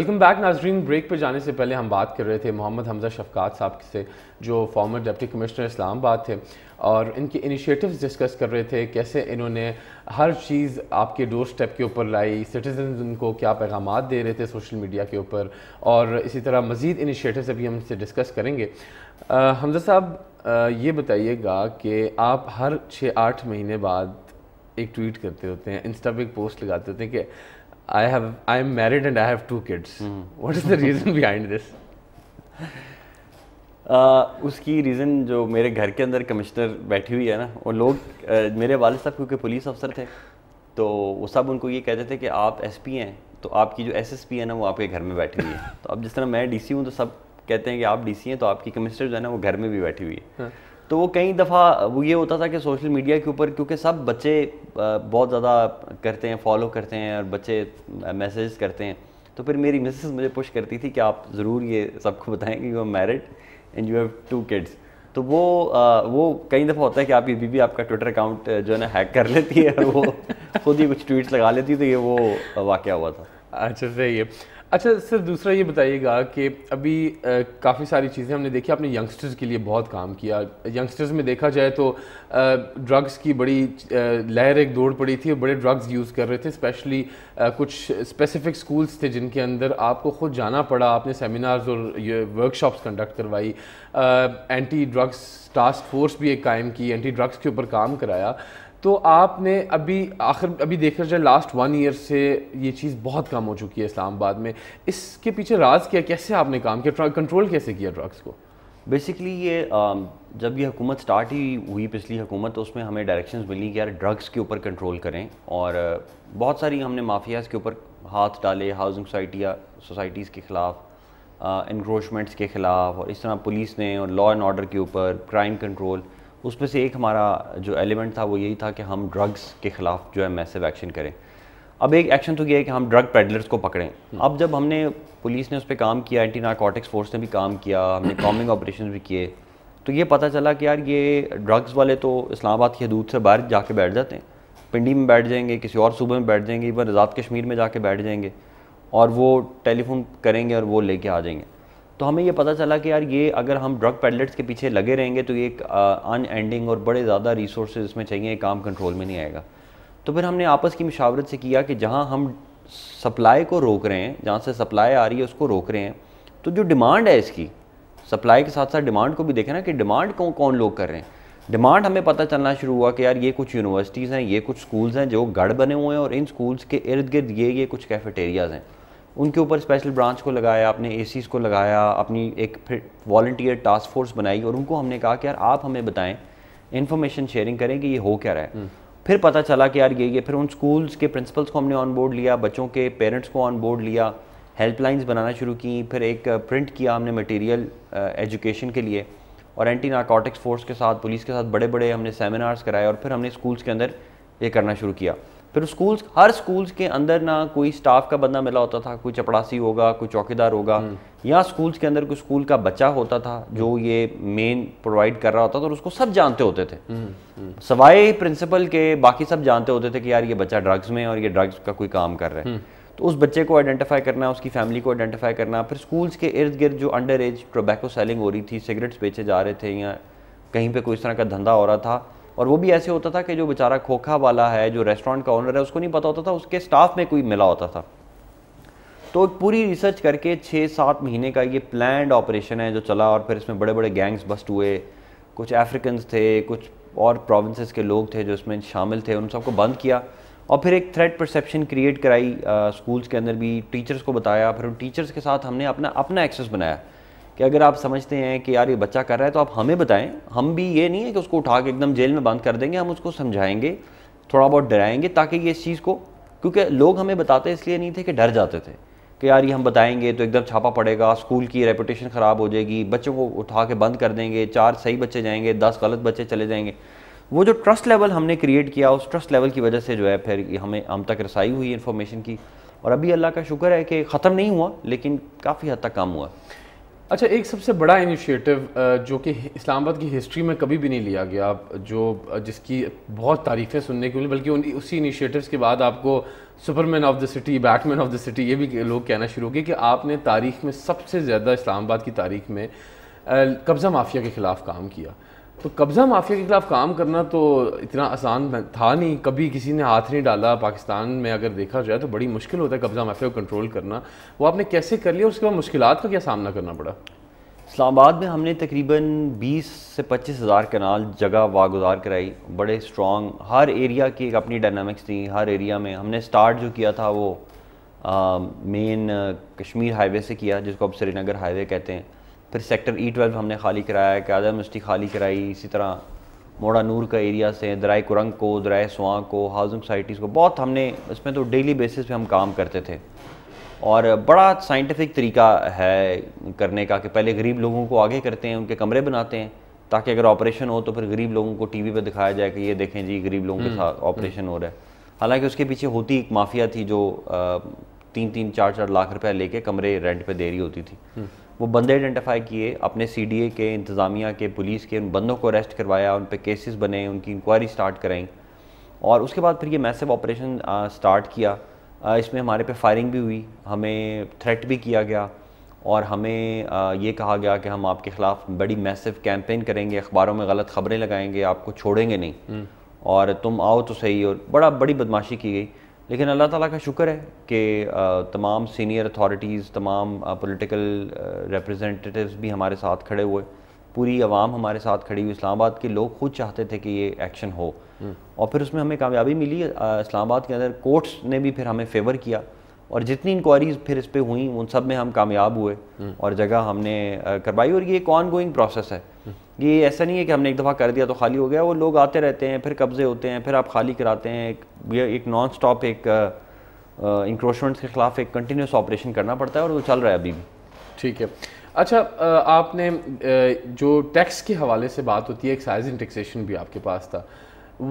वेलकम बैक नाजरीन ब्रेक पर जाने से पहले हम बात कर रहे थे मोहम्मद हमजा शफकात साहब से जो फॉर्मर डिप्टी कमिश्नर इस्लामाबाद थे और इनके इनिशिएटिव्स डिस्कस कर रहे थे कैसे इन्होंने हर चीज़ आपके डोर स्टेप के ऊपर लाई सिटीजन उनको क्या पैगाम दे रहे थे सोशल मीडिया के ऊपर और इसी तरह मज़ीद इनिशियेटिव अभी हम इनसे डिस्कस करेंगे आ, हमजा साहब ये बताइएगा कि आप हर छः आठ महीने बाद एक ट्वीट करते होते हैं इंस्टा पर एक पोस्ट लगाते होते हैं कि I have I am married and I have two kids. Mm. What is the reason behind this? Uh, उसकी रीज़न जो मेरे घर के अंदर कमिश्नर बैठी हुई है ना वो लोग uh, मेरे वाले साहब क्योंकि पुलिस अफसर थे तो वो सब उनको ये कहते थे कि आप एसपी हैं तो आपकी जो एसएसपी है ना वो आपके घर में बैठी हुई है तो अब जिस तरह मैं डीसी हूँ तो सब कहते हैं कि आप डीसी हैं तो आपकी कमिश्नर जो है ना वो घर में भी बैठी हुई है हाँ। तो वो कई दफ़ा वो ये होता था कि सोशल मीडिया के ऊपर क्योंकि सब बच्चे बहुत ज़्यादा करते हैं फॉलो करते हैं और बच्चे मैसेज करते हैं तो फिर मेरी मिसेस मुझे पुश करती थी कि आप ज़रूर ये सबको बताएं कि you are married and you have two kids तो वो आ, वो कई दफ़ा होता है कि आप बीबी आपका ट्विटर अकाउंट जो है ना हैक कर लेती है और वो खुद ही कुछ ट्वीट्स लगा लेती है तो ये वो वाक़ हुआ था अच्छा सही है अच्छा सर दूसरा ये बताइएगा कि अभी काफ़ी सारी चीज़ें हमने देखी आपने यंगस्टर्स के लिए बहुत काम किया यंगस्टर्स में देखा जाए तो ड्रग्स की बड़ी लहर एक दौड़ पड़ी थी और बड़े ड्रग्स यूज़ कर रहे थे स्पेशली कुछ स्पेसिफिक स्कूल्स थे जिनके अंदर आपको खुद जाना पड़ा आपने सेमिनार्स और ये वर्कशॉप्स कंडक्ट करवाई एंटी ड्रग्स टास्क फोर्स भी एक कायम की एंटी ड्रग्स के ऊपर काम कराया तो आपने अभी आखिर अभी देखा जाए लास्ट वन ईयर से ये चीज़ बहुत कम हो चुकी है इस्लामाबाद में इसके पीछे राज क्या कैसे आपने काम किया कंट्रोल कैसे किया ड्रग्स को बेसिकली ये um, जब ये हुकूमत स्टार्ट ही हुई पिछली हुकूमत तो उसमें हमें डायरेक्शंस मिली कि यार ड्रग्स के ऊपर कंट्रोल करें और uh, बहुत सारी हमने माफियाज़ के ऊपर हाथ डाले हाउसिंग सोसाइटी सोसाइटीज़ के ख़िलाफ़ इनक्रोचमेंट्स uh, के ख़िलाफ़ और इस तरह पुलिस ने और लॉ एंड ऑर्डर के ऊपर क्राइम कंट्रोल उसमें से एक हमारा जो एलिमेंट था वो यही था कि हम ड्रग्स के ख़िलाफ़ जो है मैसिव एक्शन करें अब एक एक्शन तो यह है कि हम ड्रग पेडलर्स को पकड़ें हम्म। अब जब हमने पुलिस ने उस पर काम किया एंटी नारकोटिक्स फोर्स ने भी काम किया हमने कॉमिंग ऑपरेशन भी किए तो ये पता चला कि यार ये ड्रग्स वाले तो इस्लामाबाद की हदूद से बाहर जाके बैठ जाते हैं पिंडी में बैठ जाएंगे किसी और सूबे में बैठ जाएंगे इवन आज़ाद कश्मीर में जाके बैठ जाएंगे और वो टेलीफोन करेंगे और वो लेके आ जाएंगे तो हमें ये पता चला कि यार ये अगर हम ड्रग पैडलेट्स के पीछे लगे रहेंगे तो ये एक अन एंडिंग और बड़े ज़्यादा रिसोर्स इसमें चाहिए काम कंट्रोल में नहीं आएगा तो फिर हमने आपस की मशावरत से किया कि जहाँ हम सप्लाई को रोक रहे हैं जहाँ से सप्लाई आ रही है उसको रोक रहे हैं तो जो डिमांड है इसकी सप्लाई के साथ साथ डिमांड को भी देखें ना कि डिमांड कौन कौन लोग कर रहे हैं डिमांड हमें पता चलना शुरू हुआ कि यार ये कुछ यूनिवर्सिटीज़ हैं ये कुछ स्कूल्स हैं जो गढ़ बने हुए हैं और इन स्कूल्स के इर्द गिर्द ये ये कुछ कैफेटेरियाज़ हैं उनके ऊपर स्पेशल ब्रांच को लगाया अपने ए को लगाया अपनी एक फिर वॉल्टियर टास्क फोर्स बनाई और उनको हमने कहा कि यार आप हमें बताएं इन्फॉर्मेशन शेयरिंग करें कि ये हो क्या रहा है हम्म। फिर पता चला कि यार ये ये फिर उन स्कूल्स के प्रिंसिपल्स को हमने ऑन बोर्ड लिया बच्चों के पेरेंट्स को ऑन बोर्ड लिया हेल्पलाइंस बनाना शुरू की फिर एक प्रिंट किया हमने मटेरियल एजुकेशन के लिए और एंटी नारकोटिक्स फोर्स के साथ पुलिस के साथ बड़े बड़े हमने सेमिनार्स कराए और फिर हमने स्कूल्स के अंदर ये करना शुरू किया फिर स्कूल्स हर स्कूल्स के अंदर ना कोई स्टाफ का बंदा मिला होता था कोई चपड़ासी होगा कोई चौकीदार होगा हम्म। या स्कूल्स के अंदर कोई स्कूल का बच्चा होता था जो ये मेन प्रोवाइड कर रहा होता था और तो उसको सब जानते होते थे हम्म, हम्म। सवाए प्रिंसिपल के बाकी सब जानते होते थे कि यार ये बच्चा ड्रग्स में और ये ड्रग्स का कोई काम कर रहा है तो उस बच्चे को आइडेंटिफाई करना उसकी फैमिली को आइडेंटिफाई करना फिर स्कूल्स के इर्द गिर्द जो अंडर एज टोबैको सेलिंग हो रही थी सिगरेट्स बेचे जा रहे थे या कहीं पर कोई इस तरह का धंधा हो रहा था और वो भी ऐसे होता था कि जो बेचारा खोखा वाला है जो रेस्टोरेंट का ऑनर है उसको नहीं पता होता था उसके स्टाफ में कोई मिला होता था तो एक पूरी रिसर्च करके छः सात महीने का ये प्लैंड ऑपरेशन है जो चला और फिर इसमें बड़े बड़े गैंग्स बस्ट हुए कुछ अफ्रीकन थे कुछ और प्रोविंसेस के लोग थे जो इसमें शामिल थे उन सबको बंद किया और फिर एक थ्रेड परसेप्शन क्रिएट कराई स्कूल्स के अंदर भी टीचर्स को बताया फिर उन टीचर्स के साथ हमने अपना अपना एक्सेस बनाया कि अगर आप समझते हैं कि यार ये बच्चा कर रहा है तो आप हमें बताएं हम भी ये नहीं है कि उसको उठा के एकदम जेल में बंद कर देंगे हम उसको समझाएंगे थोड़ा बहुत डराएंगे ताकि ये इस चीज़ को क्योंकि लोग हमें बताते इसलिए नहीं थे कि डर जाते थे कि यार ये हम बताएंगे तो एकदम छापा पड़ेगा स्कूल की रेपुटेशन ख़राब हो जाएगी बच्चों को उठा के बंद कर देंगे चार सही बच्चे जाएंगे दस गलत बच्चे चले जाएंगे वो जो ट्रस्ट लेवल हमने क्रिएट किया उस ट्रस्ट लेवल की वजह से जो है फिर हमें हम तक रसाई हुई इन्फॉर्मेशन की और अभी अल्लाह का शुक्र है कि ख़त्म नहीं हुआ लेकिन काफ़ी हद तक कम हुआ अच्छा एक सबसे बड़ा इनिशिएटिव जो कि इस्लामाबाद की हिस्ट्री में कभी भी नहीं लिया गया जो जिसकी बहुत तारीफ़ें सुनने को मिली बल्कि उन उसी इनिशिएटिव्स के बाद आपको Superman of the city Batman of the city ये भी लोग कहना शुरू हो गए कि आपने तारीख में सबसे ज़्यादा इस्लामाबाद की तारीख में कब्ज़ा माफिया के ख़िलाफ़ काम किया तो कब्ज़ा माफिया के खिलाफ काम करना तो इतना आसान था नहीं कभी किसी ने हाथ नहीं डाला पाकिस्तान में अगर देखा जाए तो बड़ी मुश्किल होता है कब्ज़ा माफिया को कंट्रोल करना वो आपने कैसे कर लिया और उसके बाद मुश्किल का क्या सामना करना पड़ा इस्लामाबाद में हमने तकरीबन 20 से पच्चीस हज़ार कनाल जगह वागुजार कराई बड़े स्ट्रॉन्ग हर एरिया की एक अपनी डायनामिक्स थी हर एरिया में हमने स्टार्ट जो किया था वो मेन कश्मीर हाईवे से किया जिसको अब श्रीनगर हाईवे कहते हैं फिर सेक्टर ई e ट्वेल्व हमने खाली कराया काजा मस्ती खाली कराई इसी तरह मोड़ा नूर का एरिया से दराए कुरंग को दराए सुहाँ को हाउसिंग सोसाइटीज़ को बहुत हमने इसमें तो डेली बेसिस पे हम काम करते थे और बड़ा साइंटिफिक तरीका है करने का कि पहले गरीब लोगों को आगे करते हैं उनके कमरे बनाते हैं ताकि अगर ऑपरेशन हो तो फिर गरीब लोगों को टी वी दिखाया जाए कि ये देखें जी गरीब लोगों के हम्म, साथ ऑपरेशन हम्म। हो रहा है हालांकि उसके पीछे होती एक माफिया थी जो तीन तीन चार चार लाख रुपया लेके कमरे रेंट पे दे रही होती थी हम्म। वो बंदे आइडेंटिफाई किए अपने सीडीए के इंतज़ामिया के पुलिस के उन बंदों को अरेस्ट करवाया उन पर केसेस बने उनकी इंक्वायरी स्टार्ट कराई और उसके बाद फिर ये मैसेव ऑपरेशन स्टार्ट किया आ, इसमें हमारे पे फायरिंग भी हुई हमें थ्रेट भी किया गया और हमें आ, ये कहा गया कि हम आपके ख़िलाफ़ बड़ी मैसेव कैंपेन करेंगे अखबारों में गलत ख़बरें लगाएंगे आपको छोड़ेंगे नहीं हम्म। और तुम आओ तो सही और बड़ा बड़ी बदमाशी की गई लेकिन अल्लाह ताला का शुक्र है कि तमाम सीनियर अथॉरिटीज़ तमाम पॉलिटिकल रिप्रेजेंटेटिव्स भी हमारे साथ खड़े हुए पूरी आवाम हमारे साथ खड़ी हुई इस्लामाबाद के लोग खुद चाहते थे कि ये एक्शन हो हम्म। और फिर उसमें हमें कामयाबी मिली इस्लामाबाद के अंदर कोर्ट्स ने भी फिर हमें फेवर किया और जितनी इंक्वायरीज फिर इस पर हुई उन सब में हम कामयाब हुए हम्म। और जगह हमने करवाई और ये एक ऑन गोइंग प्रोसेस है हम्म। कि ऐसा नहीं है कि हमने एक दफ़ा कर दिया तो खाली हो गया वो लोग आते रहते हैं फिर कब्ज़े होते हैं फिर आप खाली कराते हैं एक ये एक नॉन स्टॉप एक इंक्रोचमेंट के ख़िलाफ़ एक कंटिन्यूस ऑपरेशन करना पड़ता है और वो चल रहा है अभी भी ठीक है अच्छा आपने जो टैक्स के हवाले से बात होती है एक्साइज इन टैक्सेशन भी आपके पास था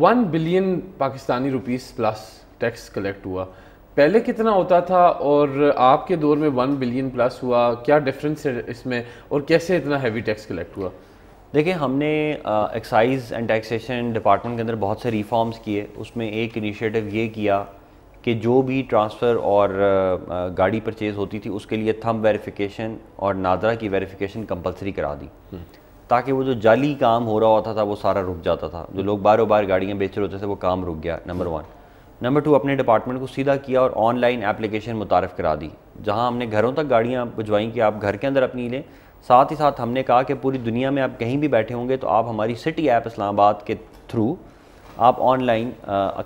one billion Pakistani rupees plus tax collect हुआ पहले कितना होता था और आपके दौर में वन बिलियन प्लस हुआ क्या डिफरेंस है इसमें और कैसे इतना हैवी टैक्स कलेक्ट हुआ देखिए हमने एक्साइज एंड टैक्सेशन डिपार्टमेंट के अंदर बहुत से रिफॉर्म्स किए उसमें एक इनिशिएटिव ये किया कि जो भी ट्रांसफ़र और गाड़ी परचेज़ होती थी उसके लिए थंब वेरिफिकेशन और नादरा की वेरिफिकेशन कंपलसरी करा दी हम्म। ताकि वो जो जाली काम हो रहा होता था वो सारा रुक जाता था जो लोग बारों बार गाड़ियाँ बेच रहे होते थे वो काम रुक गया नंबर वन नंबर टू अपने डिपार्टमेंट को सीधा किया और ऑनलाइन एप्लीकेशन मुतारफ़ करा दी जहाँ हमने घरों तक गाड़ियाँ भिजवाई कि आप घर के अंदर अपनी लें साथ ही साथ हमने कहा कि पूरी दुनिया में आप कहीं भी बैठे होंगे तो आप हमारी सिटी ऐप इस्लामाबाद के थ्रू आप ऑनलाइन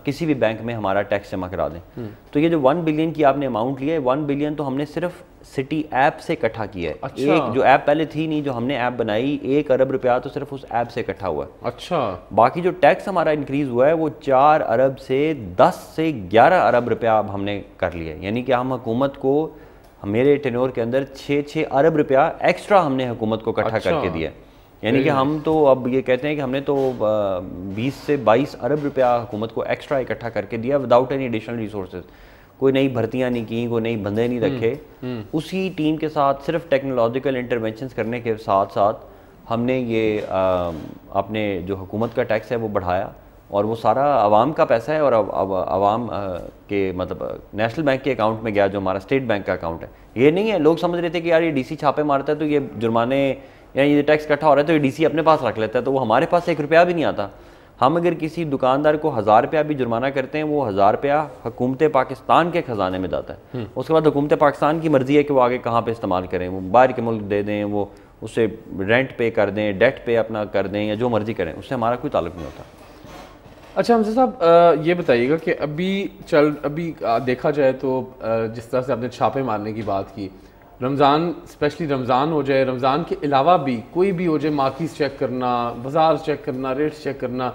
किसी भी बैंक में हमारा टैक्स जमा करा दें हम्म। तो ये जो वन बिलियन की आपने अमाउंट लिया है वन बिलियन तो हमने सिर्फ सिटी ऐप से इकट्ठा किया है अच्छा। एक जो ऐप पहले थी नहीं जो हमने ऐप बनाई एक अरब रुपया तो सिर्फ उस ऐप से इकट्ठा हुआ है अच्छा बाकी जो टैक्स हमारा इंक्रीज हुआ है वो चार अरब से दस से ग्यारह अरब रुपया अब हमने कर लिया यानी कि हम हुकूमत को मेरे टेनोर के अंदर छः छः अरब रुपया एक्स्ट्रा हमने हुकूमत को इकट्ठा अच्छा। करके दिया यानी कि हम तो अब ये कहते हैं कि हमने तो 20 से 22 अरब रुपया हुकूमत को एक्स्ट्रा इकट्ठा करके दिया विदाउट एनी एडिशनल रिसोर्सेज कोई नई भर्तियां नहीं की कोई नई बंदे नहीं हम्म, रखे हम्म। उसी टीम के साथ सिर्फ टेक्नोलॉजिकल इंटरवेंशन करने के साथ साथ हमने ये अपने जो हुकूमत का टैक्स है वो बढ़ाया और वो सारा आवाम का पैसा है और आवाम के मतलब नेशनल बैंक के अकाउंट में गया जो हमारा स्टेट बैंक का अकाउंट है ये नहीं है लोग समझ रहे थे कि यार ये डीसी छापे मारता है तो ये जुर्माने या ये टैक्स इकट्ठा हो रहा है तो ये डीसी अपने पास रख लेता है तो वो हमारे पास एक रुपया भी नहीं आता हम अगर किसी दुकानदार को हज़ार रुपया भी जुर्माना करते हैं वो हज़ार रुपया हुकूमत पाकिस्तान के ख़जाने में जाता है हम्म। उसके बाद हुकूमत पाकिस्तान की मर्ज़ी है कि वो आगे कहाँ पर इस्तेमाल करें वो बाहर के मुल्क दे दें वो उसे रेंट पे कर दें डेट पे अपना कर दें या जो मर्ज़ी करें उससे हमारा कोई ताल्लुक नहीं होता अच्छा हमसे साहब ये बताइएगा कि अभी चल अभी देखा जाए तो जिस तरह से आपने छापे मारने की बात की रमज़ान स्पेशली रमज़ान हो जाए रमज़ान के अलावा भी कोई भी हो जाए मार्किस चेक करना बाजार चेक करना रेट्स चेक करना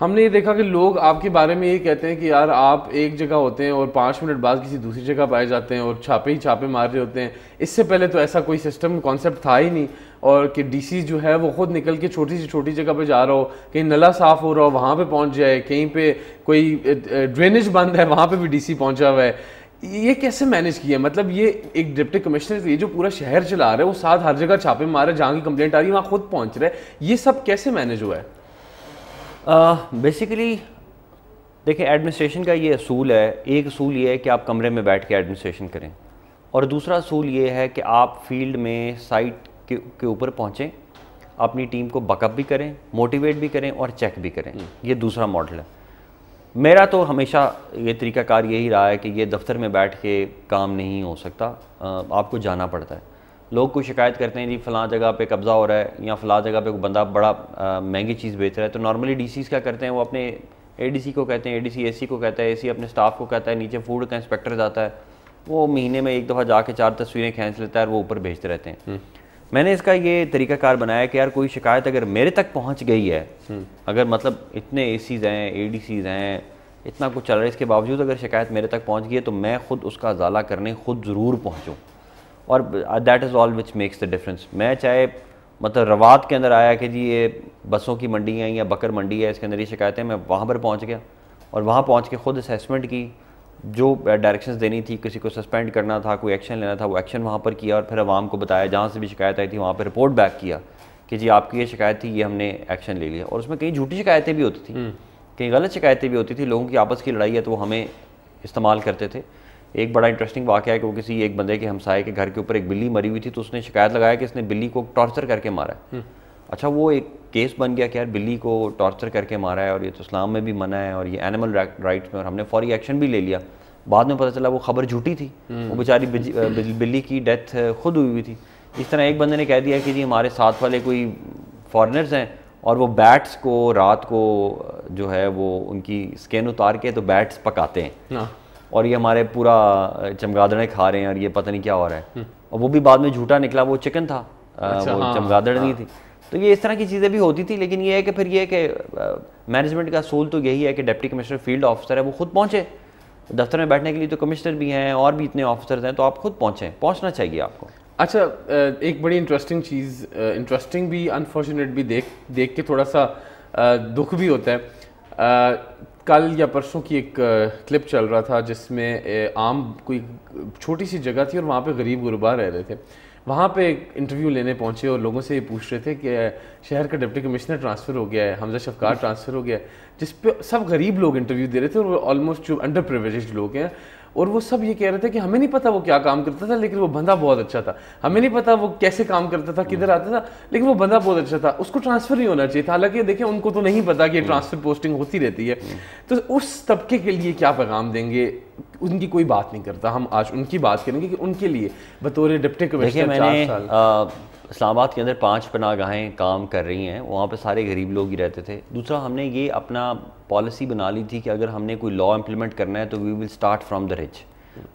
हमने ये देखा कि लोग आपके बारे में ये कहते हैं कि यार आप एक जगह होते हैं और पाँच मिनट बाद किसी दूसरी जगह पाए जाते हैं और छापे ही छापे मार रहे होते हैं इससे पहले तो ऐसा कोई सिस्टम कॉन्सेप्ट था ही नहीं और कि डीसी जो है वो खुद निकल के छोटी सी छोटी जगह पे जा रहा हो कहीं नला साफ़ हो रहा हो वहाँ पर पहुँच जाए कहीं पर कोई ड्रेनेज बंद है वहाँ पर भी डी पहुँचा हुआ है ये कैसे मैनेज किया मतलब ये एक डिप्टी कमिश्नर ये जो पूरा शहर चला रहा है वो साथ हर जगह छापे मार रहे है जहाँ की कंप्लेंट आ रही है वहाँ खुद पहुँच रहा है ये सब कैसे मैनेज हुआ है बेसिकली देखिए एडमिनिस्ट्रेशन का ये असूल है एक असूल ये है कि आप कमरे में बैठ के एडमिनिस्ट्रेशन करें और दूसरा असूल ये है कि आप फील्ड में साइट के ऊपर पहुँचें अपनी टीम को बकअप भी करें मोटिवेट भी करें और चेक भी करें हम्म। ये दूसरा मॉडल है मेरा तो हमेशा ये तरीकाकार यही रहा है कि ये दफ्तर में बैठ के काम नहीं हो सकता आपको जाना पड़ता है लोग कोई शिकायत करते हैं जी फ़लाँ जगह पे कब्ज़ा हो रहा है या फलां जगह पे कोई बंदा बड़ा महंगी चीज़ बेच रहा है तो नॉर्मली डी क्या करते हैं वो अपने ए को कहते हैं ए डी को कहता है ए अपने स्टाफ को कहता है नीचे फूड का इंस्पेक्टर जाता है वो महीने में एक दफ़ा जाके चार तस्वीरें खींच लेता है और वो ऊपर भेजते रहते हैं हम्म। मैंने इसका ये तरीकाकार बनाया कि यार कोई शिकायत अगर मेरे तक पहुंच गई है हम्म। अगर मतलब इतने ए सीज़ हैं ए डी सीज़ हैं इतना कुछ चल रहा है इसके बावजूद अगर शिकायत मेरे तक पहुंच गई है तो मैं खुद उसका अजाला करने खुद ज़रूर पहुंचूं और that is all which makes the difference मैं चाहे मतलब रवात के अंदर आया कि जी ये बसों की मंडी है या बकर मंडी है इसके अंदर ये शिकायतें मैं वहाँ पर पहुँच गया और वहाँ पहुँच के ख़ुद असेसमेंट की जो डायरेक्शंस देनी थी किसी को सस्पेंड करना था कोई एक्शन लेना था वो एक्शन वहाँ पर किया और फिर आवाम को बताया जहाँ से भी शिकायत आई थी वहाँ पर रिपोर्ट बैक किया कि जी आपकी ये शिकायत थी ये हमने एक्शन ले लिया और उसमें कई झूठी शिकायतें भी होती थी हम्म। कई गलत शिकायतें भी होती थी लोगों की आपस की लड़ाई है तो वो हमें इस्तेमाल करते थे एक बड़ा इंटरेस्टिंग वाक्य है कि वो किसी एक बंदे के हमसाए के घर के ऊपर एक बिल्ली मरी हुई थी तो उसने शिकायत लगाया कि इसने बिल्ली को टॉर्चर करके मारा है हम्म। अच्छा वो एक केस बन गया कि यार बिल्ली को टॉर्चर करके मारा है और ये तो इस्लाम में भी मना है और ये एनिमल राइट्स में और हमने फौरी एक्शन भी ले लिया बाद में पता चला वो खबर झूठी थी हम्म। वो बेचारी बिल्ली की डेथ खुद हुई हुई थी इस तरह एक बंदे ने कह दिया कि जी हमारे साथ वाले कोई फॉरेनर्स हैं और वो बैट्स को रात को जो है वो उनकी स्किन उतार के तो बैट्स पकाते हैं हाँ। और ये हमारे पूरा चमगादड़े खा रहे हैं और ये पता नहीं क्या हो रहा है हम्म। और वो भी बाद में झूठा निकला वो चिकन था अच्छा, वो हाँ, चमगादड़ हाँ, नहीं थी तो ये इस तरह की चीज़ें भी होती थी लेकिन ये है कि फिर ये है कि मैनेजमेंट का सोल तो यही है कि डिप्टी कमिश्नर फील्ड ऑफिसर है वो खुद पहुँचे दफ्तर में बैठने के लिए तो कमिश्नर भी हैं और भी इतने ऑफिसर हैं तो आप खुद पहुँचें पहुँचना चाहिए आपको अच्छा एक बड़ी इंटरेस्टिंग चीज़ इंटरेस्टिंग भी अनफॉर्चुनेट भी देख देख के थोड़ा सा दुख भी होता है कल या परसों की एक क्लिप चल रहा था जिसमें आम कोई छोटी सी जगह थी और वहाँ पे गरीब गुरबा रह रहे थे वहाँ पे एक इंटरव्यू लेने पहुँचे और लोगों से ये पूछ रहे थे कि शहर का डिप्टी कमिश्नर ट्रांसफ़र हो गया है हमजा शफकार ट्रांसफ़र हो गया है जिस पे सब गरीब लोग इंटरव्यू दे रहे थे और ऑलमोस्ट जो अंडर प्रिवेज लोग हैं और वो सब ये कह रहे थे कि हमें नहीं पता वो क्या काम करता था लेकिन वो बंदा बहुत अच्छा था हमें नहीं पता वो कैसे काम करता था किधर आता था लेकिन वो बंदा बहुत अच्छा था उसको ट्रांसफर नहीं होना चाहिए था हालांकि देखिए उनको तो नहीं पता कि ट्रांसफर पोस्टिंग होती रहती है तो उस तबके के लिए क्या पैगाम देंगे उनकी कोई बात नहीं करता हम आज उनकी बात करेंगे कि उनके लिए बतौर डिप्टी कमिश्नर इस्लामाबाद के अंदर पांच पना गाहें काम कर रही हैं वहाँ पे सारे गरीब लोग ही रहते थे दूसरा हमने ये अपना पॉलिसी बना ली थी कि अगर हमने कोई लॉ इम्प्लीमेंट करना है तो we will start from the rich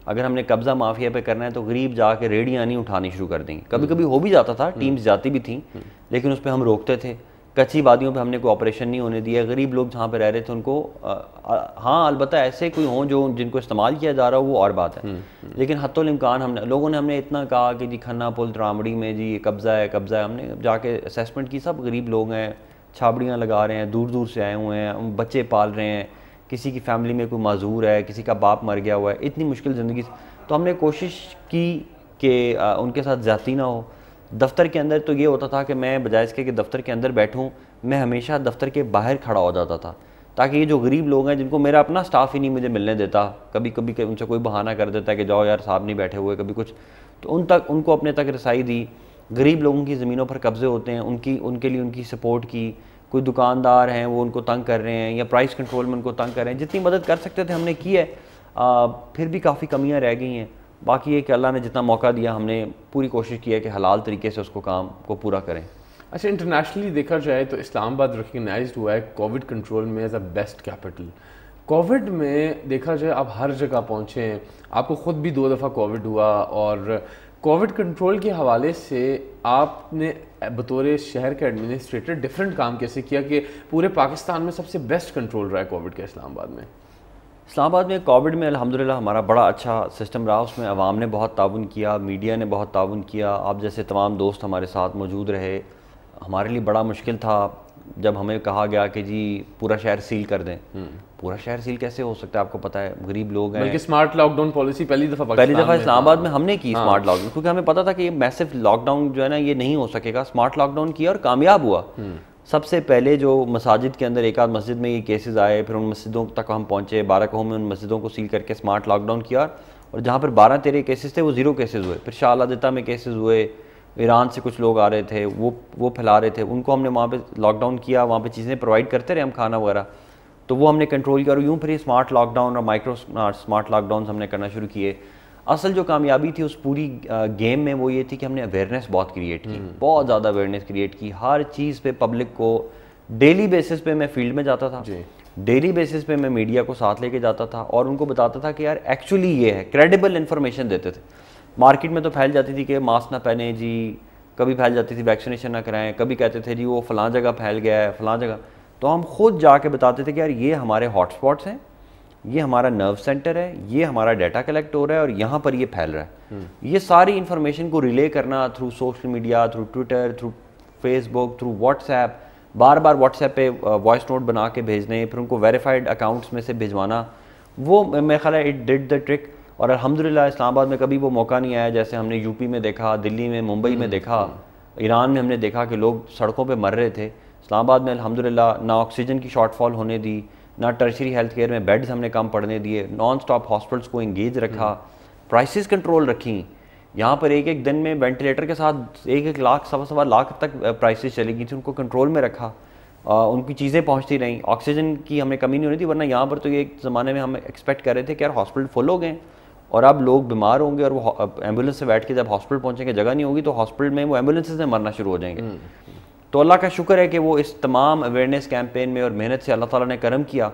अगर हमने कब्जा माफिया पे करना है तो गरीब जाके रेडियाँ नहीं उठानी शुरू कर दी कभी कभी हो भी जाता था टीम्स हम्म। जाती भी थी हम्म। लेकिन उस पर हम रोकते थे कच्ची वादियों पे हमने कोई ऑपरेशन नहीं होने दिया गरीब लोग जहाँ पे रह रहे थे उनको हाँ अलबत्त ऐसे कोई हों जो जिनको इस्तेमाल किया जा रहा हो वो और बात है हम्म, हम्म। लेकिन हतोलमकान हमने लोगों ने हमने इतना कहा कि जी खन्ना पुल त्रामड़ी में जी कब्ज़ा है कब्ज़ा है हमने जाके असेसमेंट की सब गरीब लोग हैं छाबड़ियाँ लगा रहे हैं दूर दूर से आए हुए हैं बच्चे पाल रहे हैं किसी की फैमिली में कोई मजूर है किसी का बाप मर गया हुआ है इतनी मुश्किल ज़िंदगी तो हमने कोशिश की कि उनके साथ ज़्यादती ना हो दफ्तर के अंदर तो ये होता था कि मैं बजाय इसके कि दफ्तर के अंदर बैठूँ मैं हमेशा दफ्तर के बाहर खड़ा हो जाता था ताकि ये जो गरीब लोग हैं जिनको मेरा अपना स्टाफ ही नहीं मुझे मिलने देता कभी कभी उनसे कोई बहाना कर देता है कि जाओ यार साहब नहीं बैठे हुए कभी कुछ तो उन तक उनको अपने तक रसाई दी गरीब लोगों की ज़मीनों पर कब्ज़े होते हैं उनकी उनके लिए उनकी सपोर्ट की कोई दुकानदार हैं वो उनको तंग कर रहे हैं या प्राइस कंट्रोल में उनको तंग कर रहे हैं जितनी मदद कर सकते थे हमने की है आ, फिर भी काफ़ी कमियाँ रह गई हैं बाकी ये कि अल्लाह ने जितना मौका दिया हमने पूरी कोशिश की है कि हलाल तरीके से उसको काम को पूरा करें अच्छा इंटरनेशनली देखा जाए तो इस्लामाबाद रिकगनाइज हुआ है कोविड कंट्रोल में as a best capital Covid में देखा जाए आप हर जगह पहुँचे आपको ख़ुद भी दो दफ़ा कोविड हुआ और कोविड कंट्रोल के हवाले से आपने बतौर शहर के एडमिनिस्ट्रेटर डिफरेंट काम कैसे किया कि पूरे पाकिस्तान में सबसे बेस्ट कंट्रोल रहा है कोविड के इस्लामाबाद में इस्लामाबाद में कोविड में अलहमदिल्ला हमारा बड़ा अच्छा सिस्टम रहा उसमें अवाम ने बहुत ताउन किया मीडिया ने बहुत ताउन किया आप जैसे तमाम दोस्त हमारे साथ मौजूद रहे हमारे लिए बड़ा मुश्किल था जब हमें कहा गया कि जी पूरा शहर सील कर दें हम्म। पूरा शहर सील कैसे हो सकता है आपको पता है गरीब लोग हैं बल्कि स्मार्ट लॉकडाउन पॉलिसी पहली दफ़ा पहली दफ़ा इस्लामाबाद में, में हमने की हाँ। स्मार्ट लॉकडाउन क्योंकि हमें पता था कि ये मैसिव लॉकडाउन जो है ना ये नहीं हो सकेगा स्मार्ट लॉकडाउन किया और कामयाब हुआ हम्म। सबसे पहले जो मसाजिद के अंदर एक आध मस्जिद में ये केसेस आए फिर उन मस्जिदों तक हम पहुँचे कहों में उन मस्जिदों को सील करके स्मार्ट लॉकडाउन किया और जहाँ पर बारह तेरह केसेस थे वो ज़ीरो केसेस हुए फिर शाह में केसेस हुए ईरान से कुछ लोग आ रहे थे वो वो फैला रहे थे उनको हमने वहाँ पर लॉकडाउन किया वहाँ पर चीज़ें प्रोवाइड करते रहे हम खाना वगैरह तो वो हमने कंट्रोल किया और यूँ फिर स्मार्ट लॉकडाउन और माइक्रो स्मार्ट लॉकडाउन हमने करना शुरू किए असल जो कामयाबी थी उस पूरी गेम में वो ये थी कि हमने अवेयरनेस बहुत क्रिएट की हम्म। बहुत ज़्यादा अवेयरनेस क्रिएट की हर चीज़ पे पब्लिक को डेली बेसिस पे मैं फील्ड में जाता था डेली बेसिस पे मैं मीडिया को साथ लेके जाता था और उनको बताता था कि यार एक्चुअली ये है क्रेडिबल इन्फॉर्मेशन देते थे मार्केट में तो फैल जाती थी कि मास्क ना पहने जी कभी फैल जाती थी वैक्सीनेशन ना कराएं कभी कहते थे जी वो फलां जगह फैल गया है फलां जगह तो हम खुद जाके बताते थे कि यार ये हमारे हॉटस्पॉट्स हैं ये हमारा नर्व सेंटर है ये हमारा डाटा कलेक्ट हो रहा है और यहाँ पर ये फैल रहा है ये सारी इन्फॉर्मेशन को रिले करना through social media through Twitter through Facebook through WhatsApp बार बार व्हाट्सएप पे वॉइस नोट बना के भेजने फिर उनको वेरीफाइड अकाउंट्स में से भिजवाना वो मेरा ख्याल है इट डिड द ट्रिक और अलहमदिल्ला इस्लामाबाद में कभी वो मौका नहीं आया जैसे हमने यूपी में देखा दिल्ली में मुंबई में हम्म, देखा हम्म। ईरान में हमने देखा कि लोग सड़कों पर मर रहे थे इस्लामाबाद में अलहमदिल्ला ना ऑक्सीजन की शॉर्टफॉल होने दी ना टर्शरी हेल्थ केयर में बेड्स हमने कम पड़ने दिए नॉन स्टॉप हॉस्पिटल्स को इंगेज रखा प्राइसेस कंट्रोल रखी यहाँ पर एक एक दिन में वेंटिलेटर के साथ एक एक लाख सवा सवा लाख तक प्राइसेस चली गई थी उनको कंट्रोल में रखा आ, उनकी चीज़ें पहुँचती रहीं ऑक्सीजन की हमें कमी नहीं होनी थी वरना यहाँ पर तो ये एक ज़माने में हम एक्सपेक्ट कर रहे थे कि यार हॉस्पिटल फुल हो गए और अब लोग बीमार होंगे और वो एम्बुलेंस से बैठ के जब हॉस्पिटल पहुँचेंगे जगह नहीं होगी तो हॉस्पिटल में वो एम्बुलेंसेज में मरना शुरू हो जाएंगे हम्म। तो अल्लाह का शुक्र है कि वो इस तमाम अवेयरनेस कैंपेन में और मेहनत से अल्लाह ताला ने करम किया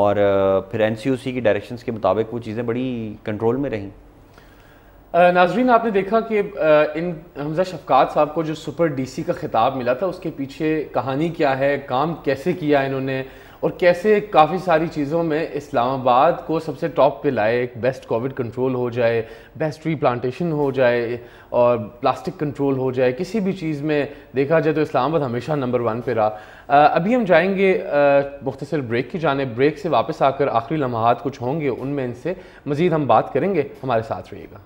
और फिर एन की डायरेक्शंस के मुताबिक वो चीज़ें बड़ी कंट्रोल में रहीं नाजरीन आपने देखा कि इन हमजा शफकात साहब को जो सुपर डीसी का खिताब मिला था उसके पीछे कहानी क्या है काम कैसे किया इन्होंने और कैसे काफ़ी सारी चीज़ों में इस्लामाबाद को सबसे टॉप पे लाए एक बेस्ट कोविड कंट्रोल हो जाए बेस्ट ट्री प्लांटेशन हो जाए और प्लास्टिक कंट्रोल हो जाए किसी भी चीज़ में देखा जाए तो इस्लामाबाद हमेशा नंबर वन पे रहा आ, अभी हम जाएंगे मुख्तर ब्रेक की जाने ब्रेक से वापस आकर आखिरी लम्हात कुछ होंगे उनमें इनसे मज़ीद हम बात करेंगे हमारे साथ रहिएगा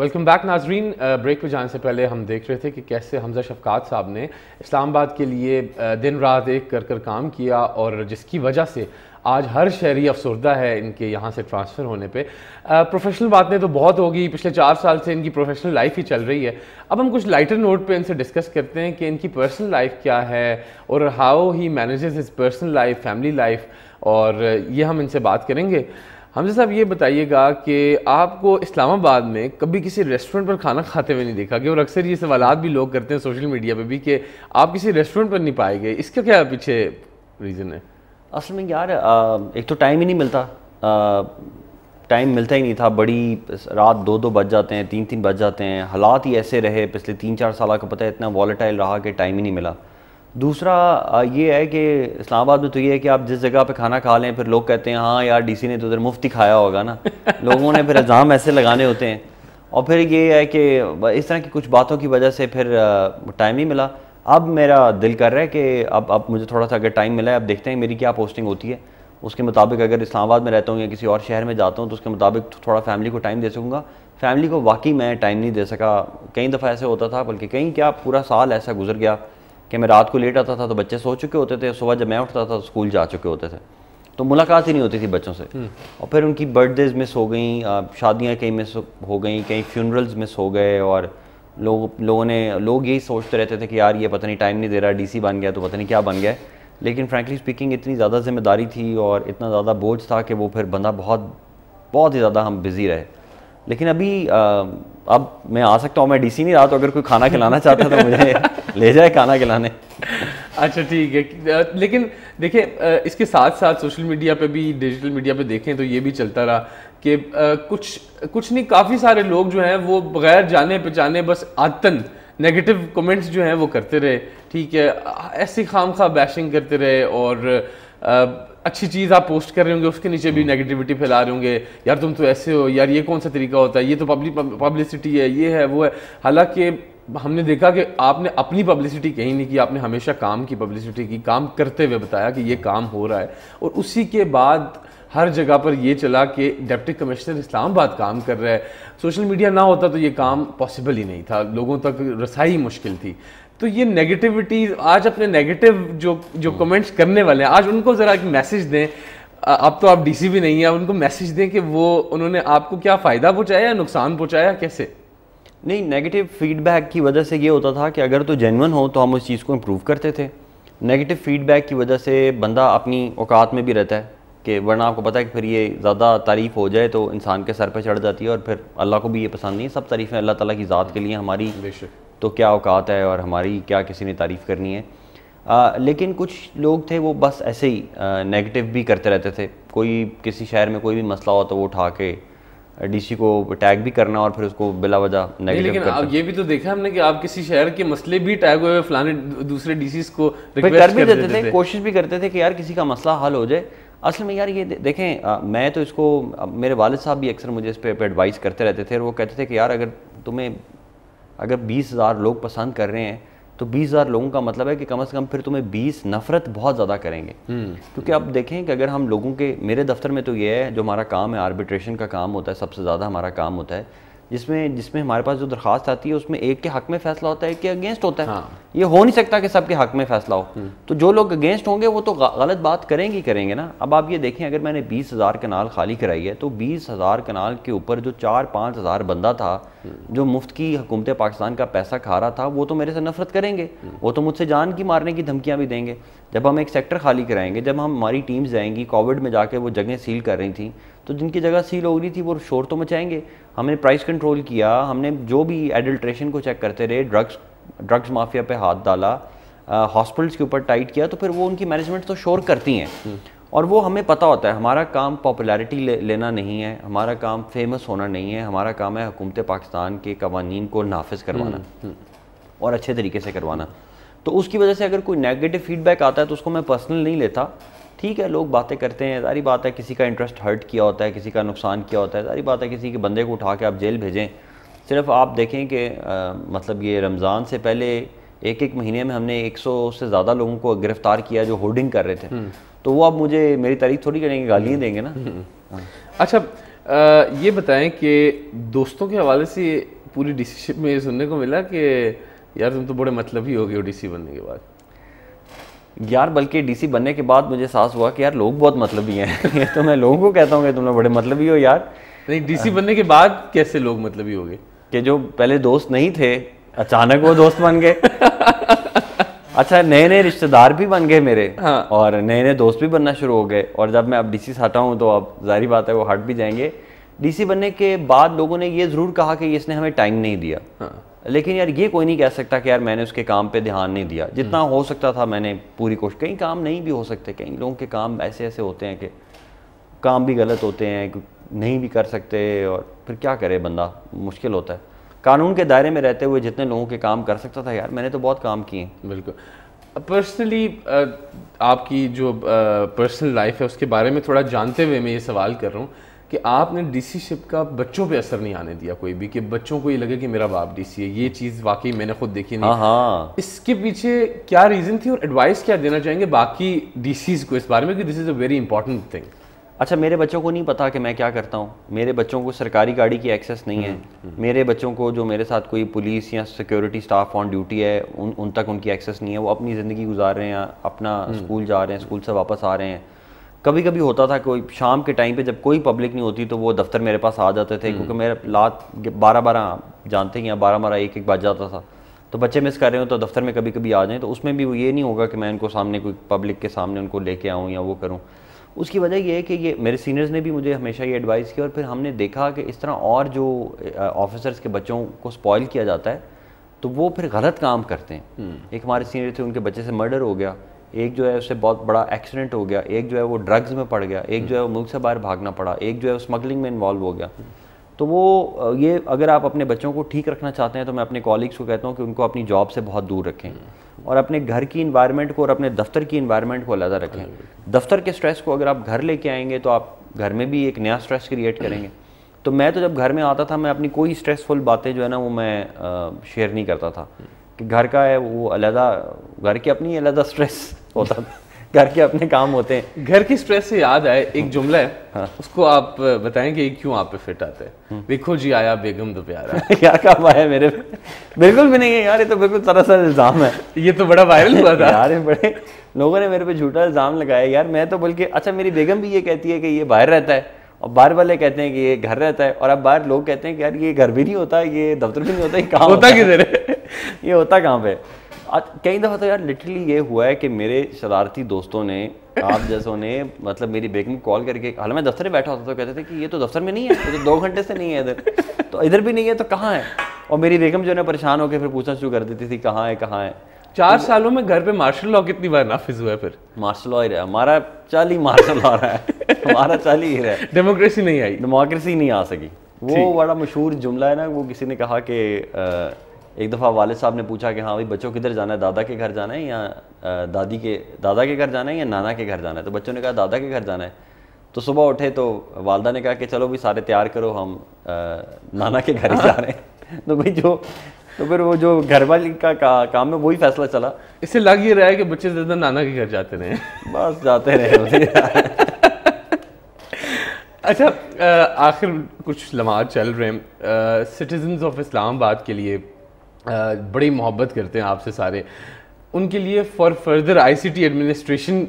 वेलकम बैक नाजरीन ब्रेक पर जाने से पहले हम देख रहे थे कि कैसे हमजा शफकात साहब ने इस्लामाबाद के लिए uh, दिन रात एक कर कर काम किया और जिसकी वजह से आज हर शहरी अफसरदा है इनके यहाँ से ट्रांसफ़र होने पे प्रोफेशनल uh, बातें तो बहुत होगी पिछले चार साल से इनकी प्रोफेशनल लाइफ ही चल रही है अब हम कुछ लाइटर नोट पे इनसे डिस्कस करते हैं कि इनकी पर्सनल लाइफ क्या है और how he manages his personal life family life और uh, ये हम इनसे बात करेंगे हमजे साहब ये बताइएगा कि आपको इस्लामाबाद में कभी किसी रेस्टोरेंट पर खाना खाते हुए नहीं देखा क्यों और अक्सर ये सवाल भी लोग करते हैं सोशल मीडिया पर भी कि आप किसी रेस्टोरेंट पर नहीं पाए गए इसका क्या पीछे रीज़न है असल में यार एक तो टाइम ही नहीं मिलता टाइम मिलता ही नहीं था बड़ी रात दो दो बज जाते हैं तीन तीन बज जाते हैं हालात ही ऐसे रहे पिछले तीन चार साल का पता है इतना वॉलेटाइल रहा कि टाइम ही नहीं मिला दूसरा ये है कि इस्लामाबाद में तो ये है कि आप जिस जगह पे खाना खा लें फिर लोग कहते हैं हाँ यार डीसी ने तो उधर मुफ्त ही खाया होगा ना लोगों ने फिर इल्ज़ाम ऐसे लगाने होते हैं और फिर ये है कि इस तरह की कुछ बातों की वजह से फिर टाइम ही मिला अब मेरा दिल कर रहा है कि अब अब मुझे थोड़ा सा अगर टाइम मिला है अब देखते हैं मेरी क्या पोस्टिंग होती है उसके मुताबिक अगर इस्लामाबाद में रहता हूँ या किसी और शहर में जाता हूँ तो उसके मुताबिक थोड़ा फैमिली को टाइम दे सकूँगा फैमिली को वाकई मैं टाइम नहीं दे सका कई दफ़ा ऐसे होता था बल्कि कहीं क्या पूरा साल ऐसा गुजर गया कि मैं रात को लेट आता था तो बच्चे सो चुके होते थे सुबह जब मैं उठता था तो स्कूल जा चुके होते थे तो मुलाकात ही नहीं होती थी बच्चों से हम्म। और फिर उनकी बर्थडेज मिस हो गई शादियाँ कहीं मिस हो गई कहीं फ्यूनरल्स मिस हो गए और लोग लोगों ने लोग यही सोचते रहते थे कि यार ये पता नहीं टाइम नहीं दे रहा डीसी बन गया तो पता नहीं क्या बन गया लेकिन फ्रैंकली स्पीकिंग इतनी ज़्यादा जिम्मेदारी थी और इतना ज़्यादा बोझ था कि वो फिर बंदा बहुत बहुत ही ज़्यादा हम बिज़ी रहे लेकिन अभी अब मैं आ सकता हूँ मैं डीसी नहीं रहा तो अगर कोई खाना खिलाना चाहता तो मुझे ले जाए खाना खिलाने अच्छा ठीक है लेकिन देखिए इसके साथ साथ सोशल मीडिया पे भी डिजिटल मीडिया पे देखें तो ये भी चलता रहा कि कुछ कुछ नहीं काफ़ी सारे लोग जो हैं वो बगैर जाने पहचाने बस आतन नेगेटिव कमेंट्स जो हैं वो करते रहे ठीक है ऐसी खाम खा बैशिंग करते रहे और अच्छी चीज़ आप पोस्ट कर रहे होंगे उसके नीचे भी नेगेटिविटी फैला रहे होंगे यार तुम तो ऐसे हो यार ये कौन सा तरीका होता है ये तो पब्लिक पब्लिसिटी है ये है वो है हालांकि हमने देखा कि आपने अपनी पब्लिसिटी कहीं नहीं की आपने हमेशा काम की पब्लिसिटी की काम करते हुए बताया कि ये काम हो रहा है और उसी के बाद हर जगह पर ये चला कि डिप्टी कमिश्नर इस्लामाबाद काम कर रहा है सोशल मीडिया ना होता तो ये काम पॉसिबल ही नहीं था लोगों तक रसाई मुश्किल थी तो ये नेगेटिविटी आज अपने नेगेटिव जो जो कमेंट्स करने वाले हैं आज उनको ज़रा एक मैसेज दें अब तो आप डीसी भी नहीं है उनको मैसेज दें कि वो उन्होंने आपको क्या फ़ायदा पहुँचाया नुकसान पहुँचाया कैसे नहीं नेगेटिव फीडबैक की वजह से ये होता था कि अगर तो जेनवन हो तो हम उस चीज़ को इम्प्रूव करते थे नेगेटिव फीडबैक की वजह से बंदा अपनी औकात में भी रहता है कि वरना आपको पता है कि फिर ये ज़्यादा तारीफ़ हो जाए तो इंसान के सर पर चढ़ जाती है और फिर अल्लाह को भी ये पसंद नहीं है सब तारीफ़ें अल्लाह ताला की ज़ात के लिए हमारी तो क्या औकात है और हमारी क्या किसी ने तारीफ़ करनी है आ, लेकिन कुछ लोग थे वो बस ऐसे ही नेगेटिव भी करते रहते थे कोई किसी शहर में कोई भी मसला हो तो वो उठा के डीसी को टैग भी करना और फिर उसको बिला वजह नेगेटिव लेकिन आप ये भी तो देखा हमने कि आप किसी शहर के मसले भी टैग हुए फलाने दूसरे डीसी को रिक्वेस्ट कर भी देते थे, थे कोशिश भी करते थे कि यार किसी का मसला हल हो जाए असल में यार ये देखें मैं तो इसको मेरे वालद साहब भी अक्सर मुझे इस पर एडवाइस करते रहते थे और वो कहते थे कि यार अगर तुम्हें अगर बीस हज़ार लोग पसंद कर रहे हैं तो बीस हज़ार लोगों का मतलब है कि कम से कम फिर तुम्हें बीस नफरत बहुत ज़्यादा करेंगे हम्म। क्योंकि आप देखें कि अगर हम लोगों के मेरे दफ्तर में तो ये है जो हमारा काम है आर्बिट्रेशन का काम होता है सबसे ज़्यादा हमारा काम होता है जिसमें जिसमें हमारे पास जो दरखास्त आती है उसमें एक के हक में फैसला होता है कि अगेंस्ट होता है हाँ। ये हो नहीं सकता कि सबके हक में फैसला हो हम्म। तो जो लोग अगेंस्ट होंगे वो तो गलत बात करेंगे ही करेंगे ना अब आप ये देखें अगर मैंने बीस हज़ार कनाल खाली कराई है तो बीस हज़ार कनाल के ऊपर जो चार पाँच हज़ार बंदा था हम्म। जो मुफ्त की हुकूमत पाकिस्तान का पैसा खा रहा था वो तो मेरे से नफरत करेंगे हम्म। वो तो मुझसे जान की मारने की धमकियाँ भी देंगे जब हम एक सेक्टर खाली कराएंगे जब हम हमारी टीम्स जाएंगी कोविड में जाके वो जगह सील कर रही थी तो जिनकी जगह सील हो रही थी वो शोर तो मचाएंगे हमने प्राइस कंट्रोल किया हमने जो भी एडल्ट्रेशन को चेक करते रहे ड्रग्स ड्रग्स माफिया पे हाथ डाला हॉस्पिटल्स के ऊपर टाइट किया तो फिर वो उनकी मैनेजमेंट तो शोर करती हैं हम्म। और वो हमें पता होता है हमारा काम पॉपुलैरिटी ले, लेना नहीं है हमारा काम फेमस होना नहीं है हमारा काम है हुकूमत पाकिस्तान के कवानीन को नाफिज करवाना हम्म, हम्म। और अच्छे तरीके से करवाना तो उसकी वजह से अगर कोई नेगेटिव फीडबैक आता है तो उसको मैं पर्सनल नहीं लेता ठीक है लोग बातें करते हैं सारी बात है किसी का इंटरेस्ट हर्ट किया होता है किसी का नुकसान किया होता है सारी बात है किसी के बंदे को उठा के आप जेल भेजें सिर्फ आप देखें कि मतलब ये रमज़ान से पहले एक एक महीने में हमने 100 से ज़्यादा लोगों को गिरफ्तार किया जो होर्डिंग कर रहे थे हम्म। तो वो आप मुझे मेरी तारीफ थोड़ी करेंगे गालियाँ हम्म। देंगे ना हम्म। हाँ। अच्छा आ, ये बताएं कि दोस्तों के हवाले से पूरी डिसीशन में सुनने को मिला कि यार तुम तो बड़े मतलब ही हो गए हो डीसी बनने के बाद यार बल्कि डीसी बनने के बाद मुझे एहसास हुआ कि यार लोग बहुत ही हैं तो मैं लोगों को कहता हूँ कि तुम लोग बड़े ही हो यार नहीं डीसी बनने के बाद कैसे लोग ही हो गए कि जो पहले दोस्त नहीं थे अचानक वो दोस्त बन गए अच्छा नए नए रिश्तेदार भी बन गए मेरे हाँ। और नए नए दोस्त भी बनना शुरू हो गए और जब मैं अब डीसी से हटा हूँ तो अब जाहिर बात है वो हट भी जाएंगे डीसी बनने के बाद लोगों ने ये ज़रूर कहा कि इसने हमें टाइम नहीं दिया हाँ। लेकिन यार ये कोई नहीं कह सकता कि यार मैंने उसके काम पे ध्यान नहीं दिया जितना हम्म। हो सकता था मैंने पूरी कोशिश कई काम नहीं भी हो सकते कई लोगों के काम ऐसे ऐसे होते हैं कि काम भी गलत होते हैं नहीं भी कर सकते और फिर क्या करे बंदा मुश्किल होता है कानून के दायरे में रहते हुए जितने लोगों के काम कर सकता था यार मैंने तो बहुत काम किए बिल्कुल पर्सनली आपकी जो पर्सनल लाइफ है उसके बारे में थोड़ा जानते हुए मैं ये सवाल कर रहा हूँ कि आपने डी शिप का बच्चों पे असर नहीं आने दिया कोई भी कि बच्चों को ये लगे कि मेरा बाप डीसी है ये चीज़ वाकई मैंने खुद देखी नहीं हाँ, हाँ। इसके पीछे क्या रीज़न थी और एडवाइस क्या देना चाहेंगे बाकी डीसीज को इस बारे में कि this is a very important thing अच्छा मेरे बच्चों को नहीं पता कि मैं क्या करता हूँ मेरे बच्चों को सरकारी गाड़ी की एक्सेस नहीं है हम्म, हम्म। मेरे बच्चों को जो मेरे साथ कोई पुलिस या सिक्योरिटी स्टाफ ऑन ड्यूटी है उन उन तक उनकी एक्सेस नहीं है वो अपनी ज़िंदगी गुजार रहे हैं अपना स्कूल हम्म। जा रहे हैं स्कूल से वापस आ रहे हैं कभी कभी होता था कोई शाम के टाइम पे जब कोई पब्लिक नहीं होती तो वो दफ्तर मेरे पास आ जाते थे क्योंकि हम्म। मेरा लात बारह बारह जानते हैं या बारह बारह एक एक बज जाता था तो बच्चे मिस कर रहे हो तो दफ्तर में कभी कभी आ जाएँ तो उसमें भी वो ये नहीं होगा कि मैं उनको सामने कोई पब्लिक के सामने उनको लेके आऊँ या वो करूँ उसकी वजह ये है कि ये मेरे सीनियर्स ने भी मुझे हमेशा ये एडवाइस किया और फिर हमने देखा कि इस तरह और जो ऑफिसर्स के बच्चों को स्पॉयल किया जाता है तो वो फिर गलत काम करते हैं हम्म। एक हमारे सीनियर थे उनके बच्चे से मर्डर हो गया एक जो है उससे बहुत बड़ा एक्सीडेंट हो गया एक जो है वो ड्रग्स में पड़ गया एक जो है वो मुल्क से बाहर भागना पड़ा एक जो है वो स्मगलिंग में इन्वॉल्व हो गया तो वो ये अगर आप अपने बच्चों को ठीक रखना चाहते हैं तो मैं अपने कॉलिग्स को कहता हूँ कि उनको अपनी जॉब से बहुत दूर रखें और अपने घर की इन्वायरमेंट को और अपने दफ्तर की इन्वायरमेंट को अलहदा रखें दफ्तर के स्ट्रेस को अगर आप घर लेके आएंगे तो आप घर में भी एक नया स्ट्रेस क्रिएट करेंगे तो मैं तो जब घर में आता था मैं अपनी कोई स्ट्रेसफुल बातें जो है ना वो मैं शेयर नहीं करता था कि घर का है वो अलहदा घर की अपनी अलहदा स्ट्रेस होता घर के अपने काम होते हैं घर की स्ट्रेस से याद आए एक जुमला है हाँ। उसको आप बताएंगे क्यों आप पे फिट आते हैं हम्म। देखो जी आया बेगम तो प्यारा क्या काम आया मेरे पे बिल्कुल भी नहीं है यार ये तो बिल्कुल सरासर इल्ज़ाम है ये तो बड़ा वायरल हुआ था यार बड़े लोगों ने मेरे पे झूठा इल्ज़ाम लगाया यार मैं तो बल्कि अच्छा मेरी बेगम भी ये कहती है कि ये बाहर रहता है और बाहर वाले कहते हैं कि ये घर रहता है और अब बाहर लोग कहते हैं कि यार ये घर भी नहीं होता ये दफ्तर भी नहीं होता ये कहाँ होता किधर है ये होता कहाँ पे कई दफ़ा तो यार लिटरली ये हुआ है कि मेरे शरारती दोस्तों ने आप जैसों ने मतलब मेरी बेगम कॉल करके हाल मैं दफ्तर में बैठा होता तो कहते थे कि ये तो दफ्तर में नहीं है तो दो घंटे से नहीं है इधर तो इधर भी नहीं है तो कहाँ है और मेरी बेगम जो है परेशान होकर फिर पूछना शुरू कर देती थी कहाँ है कहाँ है चार तो सालों में घर पे मार्शल लॉ कितनी बार नाफिज हुआ है फिर मार्शल लॉ ही रहा हमारा चाल ही मार्शल लॉ रहा है हमारा चाल ही रहा है डेमोक्रेसी नहीं आई डेमोक्रेसी नहीं आ सकी वो बड़ा मशहूर जुमला है ना वो किसी ने कहा कि एक दफ़ा वाले साहब ने पूछा कि हाँ भाई बच्चों किधर जाना है दादा के घर जाना है या दादी के दादा के घर जाना है या नाना के घर जाना है तो बच्चों ने कहा दादा के घर जाना है तो सुबह उठे तो वालदा ने कहा कि चलो भी सारे तैयार करो हम आ, नाना के घर जा रहे हैं तो भाई जो तो फिर वो जो घर वाली का, का काम में वही फैसला चला इससे लग ये रहा है कि बच्चे ज़्यादा नाना के घर जाते रहे बस जाते रहे अच्छा आखिर कुछ लम्हा चल रहे हैं सिटीजन ऑफ इस्लामाबाद के लिए बड़ी मोहब्बत करते हैं आपसे सारे उनके लिए फॉर फर्दर आईसीटी एडमिनिस्ट्रेशन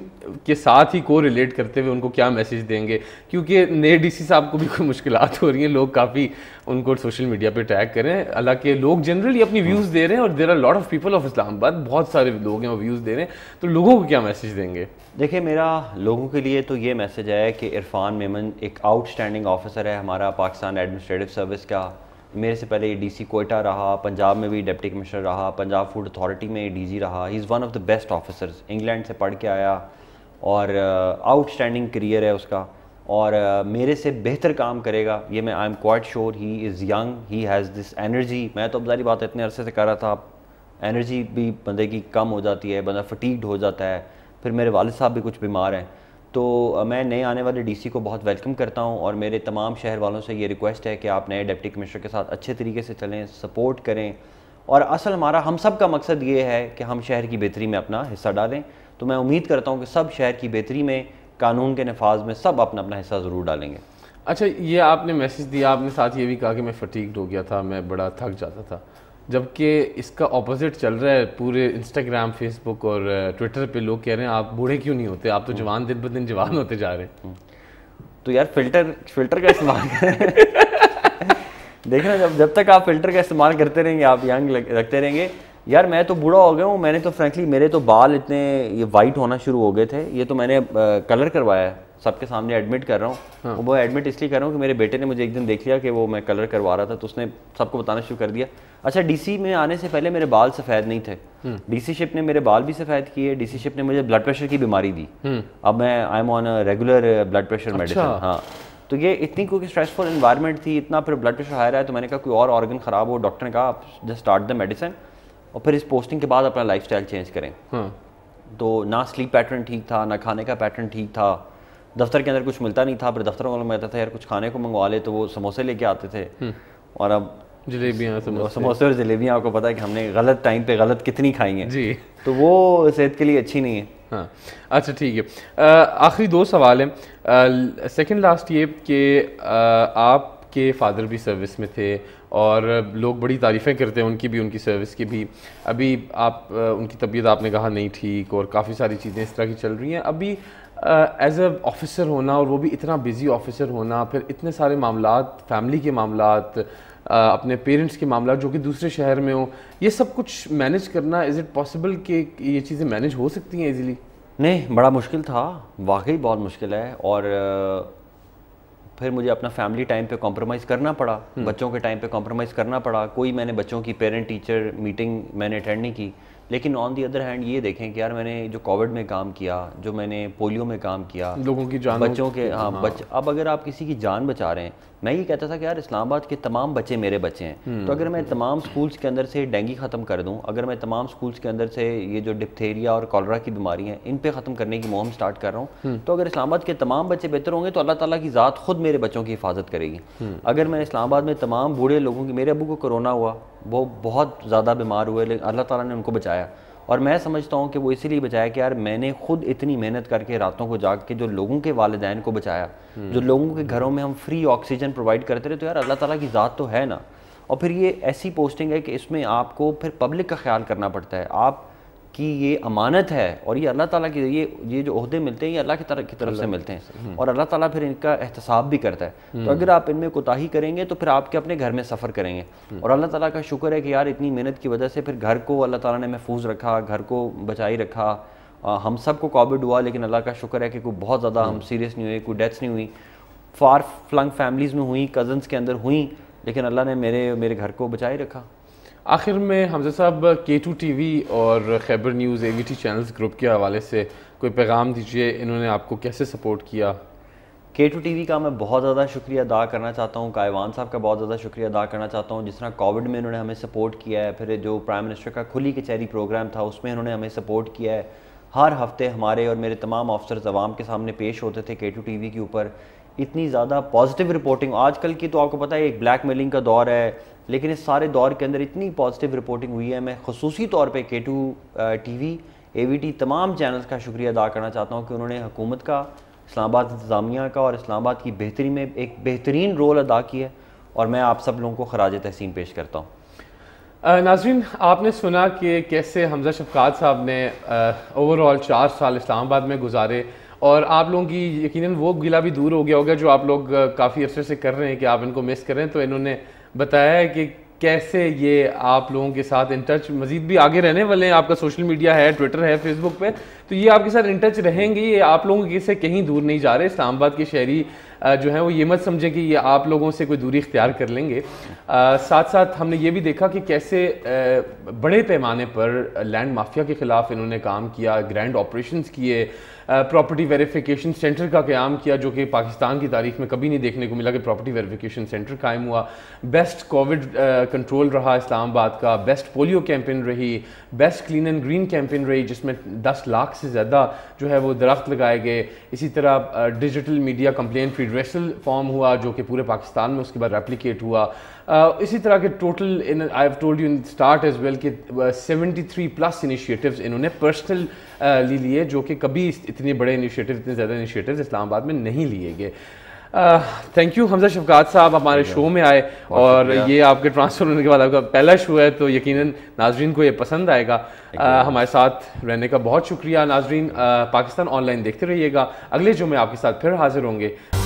के साथ ही को रिलेट करते हुए उनको क्या मैसेज देंगे क्योंकि नए डीसी साहब को भी कोई मुश्किल हो रही हैं लोग काफ़ी उनको सोशल मीडिया पे टैग करें हालांकि लोग जनरली अपनी व्यूज़ दे रहे हैं और there are lot of people of Islamabad बहुत सारे लोग हैं वो व्यूज़ दे रहे हैं तो लोगों को क्या मैसेज देंगे देखिए मेरा लोगों के लिए तो ये मैसेज आया कि इरफान मेमन एक आउटस्टैंडिंग ऑफिसर है हमारा पाकिस्तान एडमिनिस्ट्रेटिव सर्विस का मेरे से पहले डी डीसी कोयटा रहा पंजाब में भी डिप्टी कमिश्नर रहा पंजाब फूड अथॉरिटी में डीजी रहा he is one of the best officers England से पढ़ के आया और आउटस्टैंडिंग uh, करियर है उसका और uh, मेरे से बेहतर काम करेगा ये मैं I am quite sure he is young he has this energy मैं तो अब जारी बात इतने अरसे से कर रहा था एनर्जी भी बंदे की कम हो जाती है बंदा फटीकड हो जाता है फिर मेरे वालद साहब भी कुछ बीमार हैं तो मैं नए आने वाले डीसी को बहुत वेलकम करता हूं और मेरे तमाम शहर वालों से ये रिक्वेस्ट है कि आप नए डिप्टी कमिश्नर के साथ अच्छे तरीके से चलें सपोर्ट करें और असल हमारा हम सब का मकसद ये है कि हम शहर की बेहतरी में अपना हिस्सा डालें तो मैं उम्मीद करता हूँ कि सब शहर की बेहतरी में कानून के नफाज में सब अपना अपना हिस्सा ज़रूर डालेंगे अच्छा ये आपने मैसेज दिया आपने साथ ये भी कहा कि मैं फ़टीकड हो गया था मैं बड़ा थक जाता था जबकि इसका ऑपोजिट चल रहा है पूरे इंस्टाग्राम फेसबुक और ट्विटर पे लोग कह रहे हैं आप बूढ़े क्यों नहीं होते आप तो हम्म। जवान दिन ब दिन जवान होते जा रहे हैं हम्म। तो यार फिल्टर फिल्टर का इस्तेमाल देखना जब जब तक आप फिल्टर का इस्तेमाल करते रहेंगे आप यंग रखते रहेंगे यार मैं तो बूढ़ा हो गया हूँ मैंने तो फ्रेंकली मेरे तो बाल इतने ये वाइट होना शुरू हो गए थे ये तो मैंने कलर करवाया है सबके सामने एडमिट कर रहा हूँ हाँ। वो एडमिट इसलिए कर रहा हूँ कि मेरे बेटे ने मुझे एक दिन देख लिया कि वो मैं कलर करवा रहा था तो उसने सबको बताना शुरू कर दिया अच्छा डीसी में आने से पहले मेरे बाल सफ़ेद नहीं थे डीसी हम्म। शिप ने मेरे बाल भी सफ़ेद किए डीसी शिप ने मुझे ब्लड प्रेशर की बीमारी दी हम्म। अब मैं I am on regular blood pressure medicine हाँ तो ये इतनी क्योंकि स्ट्रेसफुल इन्वायरमेंट थी इतना फिर ब्लड प्रेशर हाई रहा है तो मैंने कहा कोई और ऑर्गन ख़राब हो डॉक्टर ने कहा आप जस्ट स्टार्ट द मेडिसिन और फिर इस पोस्टिंग के बाद अपना लाइफ चेंज करें हाँ। तो ना स्लीप पैटर्न ठीक था ना खाने का पैटर्न ठीक था दफ्तर के अंदर कुछ मिलता नहीं था फिर दफ्तर वालों में था यार कुछ खाने को मंगवा ले तो वो समोसे लेके आते थे हम्म। और अब जलेबियाँ समोसे समोसे और जलेबियाँ आपको पता है कि हमने गलत टाइम पे गलत कितनी खाई हैं जी तो वो सेहत के लिए अच्छी नहीं है हाँ अच्छा ठीक है आखिरी दो सवाल हैं सेकंड लास्ट ये कि आपके फादर भी सर्विस में थे और लोग बड़ी तारीफ़ें करते हैं उनकी भी उनकी सर्विस की भी अभी आप उनकी तबीयत आपने कहा नहीं ठीक और काफ़ी सारी चीज़ें इस तरह की चल रही हैं अभी एज ए ऑफिसर होना और वो भी इतना बिज़ी ऑफिसर होना फिर इतने सारे मामला फैमिली के मामला uh, अपने पेरेंट्स के मामला जो कि दूसरे शहर में हो ये सब कुछ मैनेज करना इज़ इट पॉसिबल कि ये चीज़ें मैनेज हो सकती हैं इजीली नहीं बड़ा मुश्किल था वाकई बहुत मुश्किल है और फिर मुझे अपना फैमिली टाइम पे कॉम्प्रोमाइज़ करना पड़ा हम्म। बच्चों के टाइम पे कॉम्प्रोमाइज़ करना पड़ा कोई मैंने बच्चों की पेरेंट टीचर मीटिंग मैंने अटेंड नहीं की लेकिन ऑन दी अदर हैंड ये देखें कि यार मैंने जो कोविड में काम किया जो मैंने पोलियो में काम किया लोगों की जान बच्चों के हाँ, हाँ, बच अब अगर आप किसी की जान बचा रहे हैं मैं ये कहता था कि यार इस्लामाबाद के तमाम बच्चे मेरे बच्चे हैं हम्म। तो अगर मैं तमाम स्कूल्स के अंदर से डेंगी ख़त्म कर दूँ अगर मैं तमाम स्कूल्स के अंदर से ये जो डिप्थेरिया और कॉलरा की बीमारी है इन पर ख़त्म करने की मुहिम स्टार्ट कर रहा हूँ हम्म। तो अगर इस्लामाबाद के तमाम बच्चे बेहतर होंगे तो अल्लाह ताला की ज़ात खुद मेरे बच्चों की हिफाजत करेगी हम्म। अगर मैं इस्लामाबाद में तमाम बूढ़े लोगों की मेरे अबू को कोरोना हुआ वो बहुत ज़्यादा बीमार हुए लेकिन अल्लाह ताला ने उनको बचाया और मैं समझता हूँ कि वो इसीलिए बचाया कि यार मैंने खुद इतनी मेहनत करके रातों को जाग के जो लोगों के वालदेन को बचाया जो हम्म। लोगों के घरों में हम फ्री ऑक्सीजन प्रोवाइड करते रहे तो यार अल्लाह ताला की ज़ात तो है ना और फिर ये ऐसी पोस्टिंग है कि इसमें आपको फिर पब्लिक का ख्याल करना पड़ता है आप कि ये अमानत है और ये अल्लाह ताला की ये ये जो अहदे मिलते हैं ये अल्लाह की तरफ की तरफ से मिलते हैं और अल्लाह ताला फिर इनका एहतसाब भी करता है तो हम्म। अगर आप इनमें कोताही करेंगे तो फिर आपके अपने घर में सफ़र करेंगे हम्म। और अल्लाह ताला का शुक्र है कि यार इतनी मेहनत की वजह से फिर घर को अल्लाह ताला ने महफूज रखा घर को बचाई रखा आ, हम सब को कोविड हुआ लेकिन अल्लाह का शुक्र है कि कोई बहुत ज़्यादा हम हम्म। सीरियस नहीं हुए कोई डेथ्स नहीं हुई फार फ्लंग फैमिलीज़ में हुई कज़न्स के अंदर हुई लेकिन अल्लाह ने मेरे मेरे घर को बचाए रखा आखिर में हमजा साहब के टू टी वी और Khyber news A V T channel group के हवाले से कोई पैगाम दीजिए इन्होंने आपको कैसे सपोर्ट किया के टू टी वी का मैं बहुत ज़्यादा शुक्रिया अदा करना चाहता हूँ कायवान साहब का बहुत ज़्यादा शुक्रिया अदा करना चाहता हूँ जिस तरह कोविड में इन्होंने हमें सपोर्ट किया है फिर जो प्राइम मिनिस्टर का खुली कचहरी प्रोग्राम था उसमें इन्होंने हमें सपोर्ट किया है हर हफ्ते हमारे और मेरे तमाम अफसर आवाम के सामने पेश होते थे के टू टी वी के ऊपर इतनी ज़्यादा पॉजिटिव रिपोर्टिंग आजकल की तो आपको पता है एक ब्लैक मेलिंग का दौर है लेकिन इस सारे दौर के अंदर इतनी पॉजिटिव रिपोर्टिंग हुई है मैं खसूसी तौर पर K two T V A V T तमाम चैनल्स का शुक्रिया अदा करना चाहता हूँ कि उन्होंने हुकूमत का इस्लामाबाद इंतज़ामिया का और इस्लामाबाद की बेहतरी में एक बेहतरीन रोल अदा किया है और मैं आप सब लोगों को खराज तहसीन पेश करता हूँ नाजरीन आपने सुना कि कैसे हमजा शफकात साहब ने ओवरऑल चार साल इस्लामाबाद में गुजारे और आप लोगों की यकीनन वो गिला भी दूर हो गया होगा जो आप लोग काफ़ी अरसे से कर रहे हैं कि आप इनको मिस करें तो इन्होंने बताया है कि कैसे ये आप लोगों के साथ इन टच मजीद भी आगे रहने वाले हैं आपका सोशल मीडिया है ट्विटर है फेसबुक पे तो ये आपके साथ इन टच रहेंगे ये आप लोगों से कहीं दूर नहीं जा रहे इस्लामाबाद के शहरी जो हैं वो ये मत समझें कि ये आप लोगों से कोई दूरी इख्तियार कर लेंगे आ, साथ साथ हमने ये भी देखा कि कैसे आ, बड़े पैमाने पर लैंड माफिया के ख़िलाफ़ इन्होंने काम किया ग्रैंड ऑपरेशन किए प्रॉपर्टी वेरिफिकेशन सेंटर का क्याम किया जो कि पाकिस्तान की तारीख में कभी नहीं देखने को मिला कि प्रॉपर्टी वेरिफिकेशन सेंटर कायम हुआ बेस्ट कोविड कंट्रोल रहा इस्लामाबाद का बेस्ट पोलियो कैंपेन रही best clean and green campaign रही जिसमें दस लाख से ज़्यादा जो है वो दरख्त लगाए गए इसी तरह digital media complain federal form हुआ जो कि पूरे पाकिस्तान में उसके बाद रेप्लीकेट हुआ Uh, इसी तरह के total in I have told you in start as well कि सेवेंटी थ्री प्लस इनिशिएटिव्स इन्होंने पर्सनल uh, ली लिए जो कि कभी इतने बड़े इनिशिएटिव इतने ज़्यादा इनिशिएटिव्स इस्लामाबाद में नहीं लिए गए thank uh, you Hamza Shafqat साहब हमारे शो में आए और ये आपके ट्रांसफर होने के बाद आपका पहला शो है तो यकीनन नाजरीन को ये पसंद आएगा आ, uh, हमारे साथ रहने का बहुत शुक्रिया नाजरीन पाकिस्तान ऑनलाइन देखते रहिएगा अगले मैं आपके साथ फिर हाजिर होंगे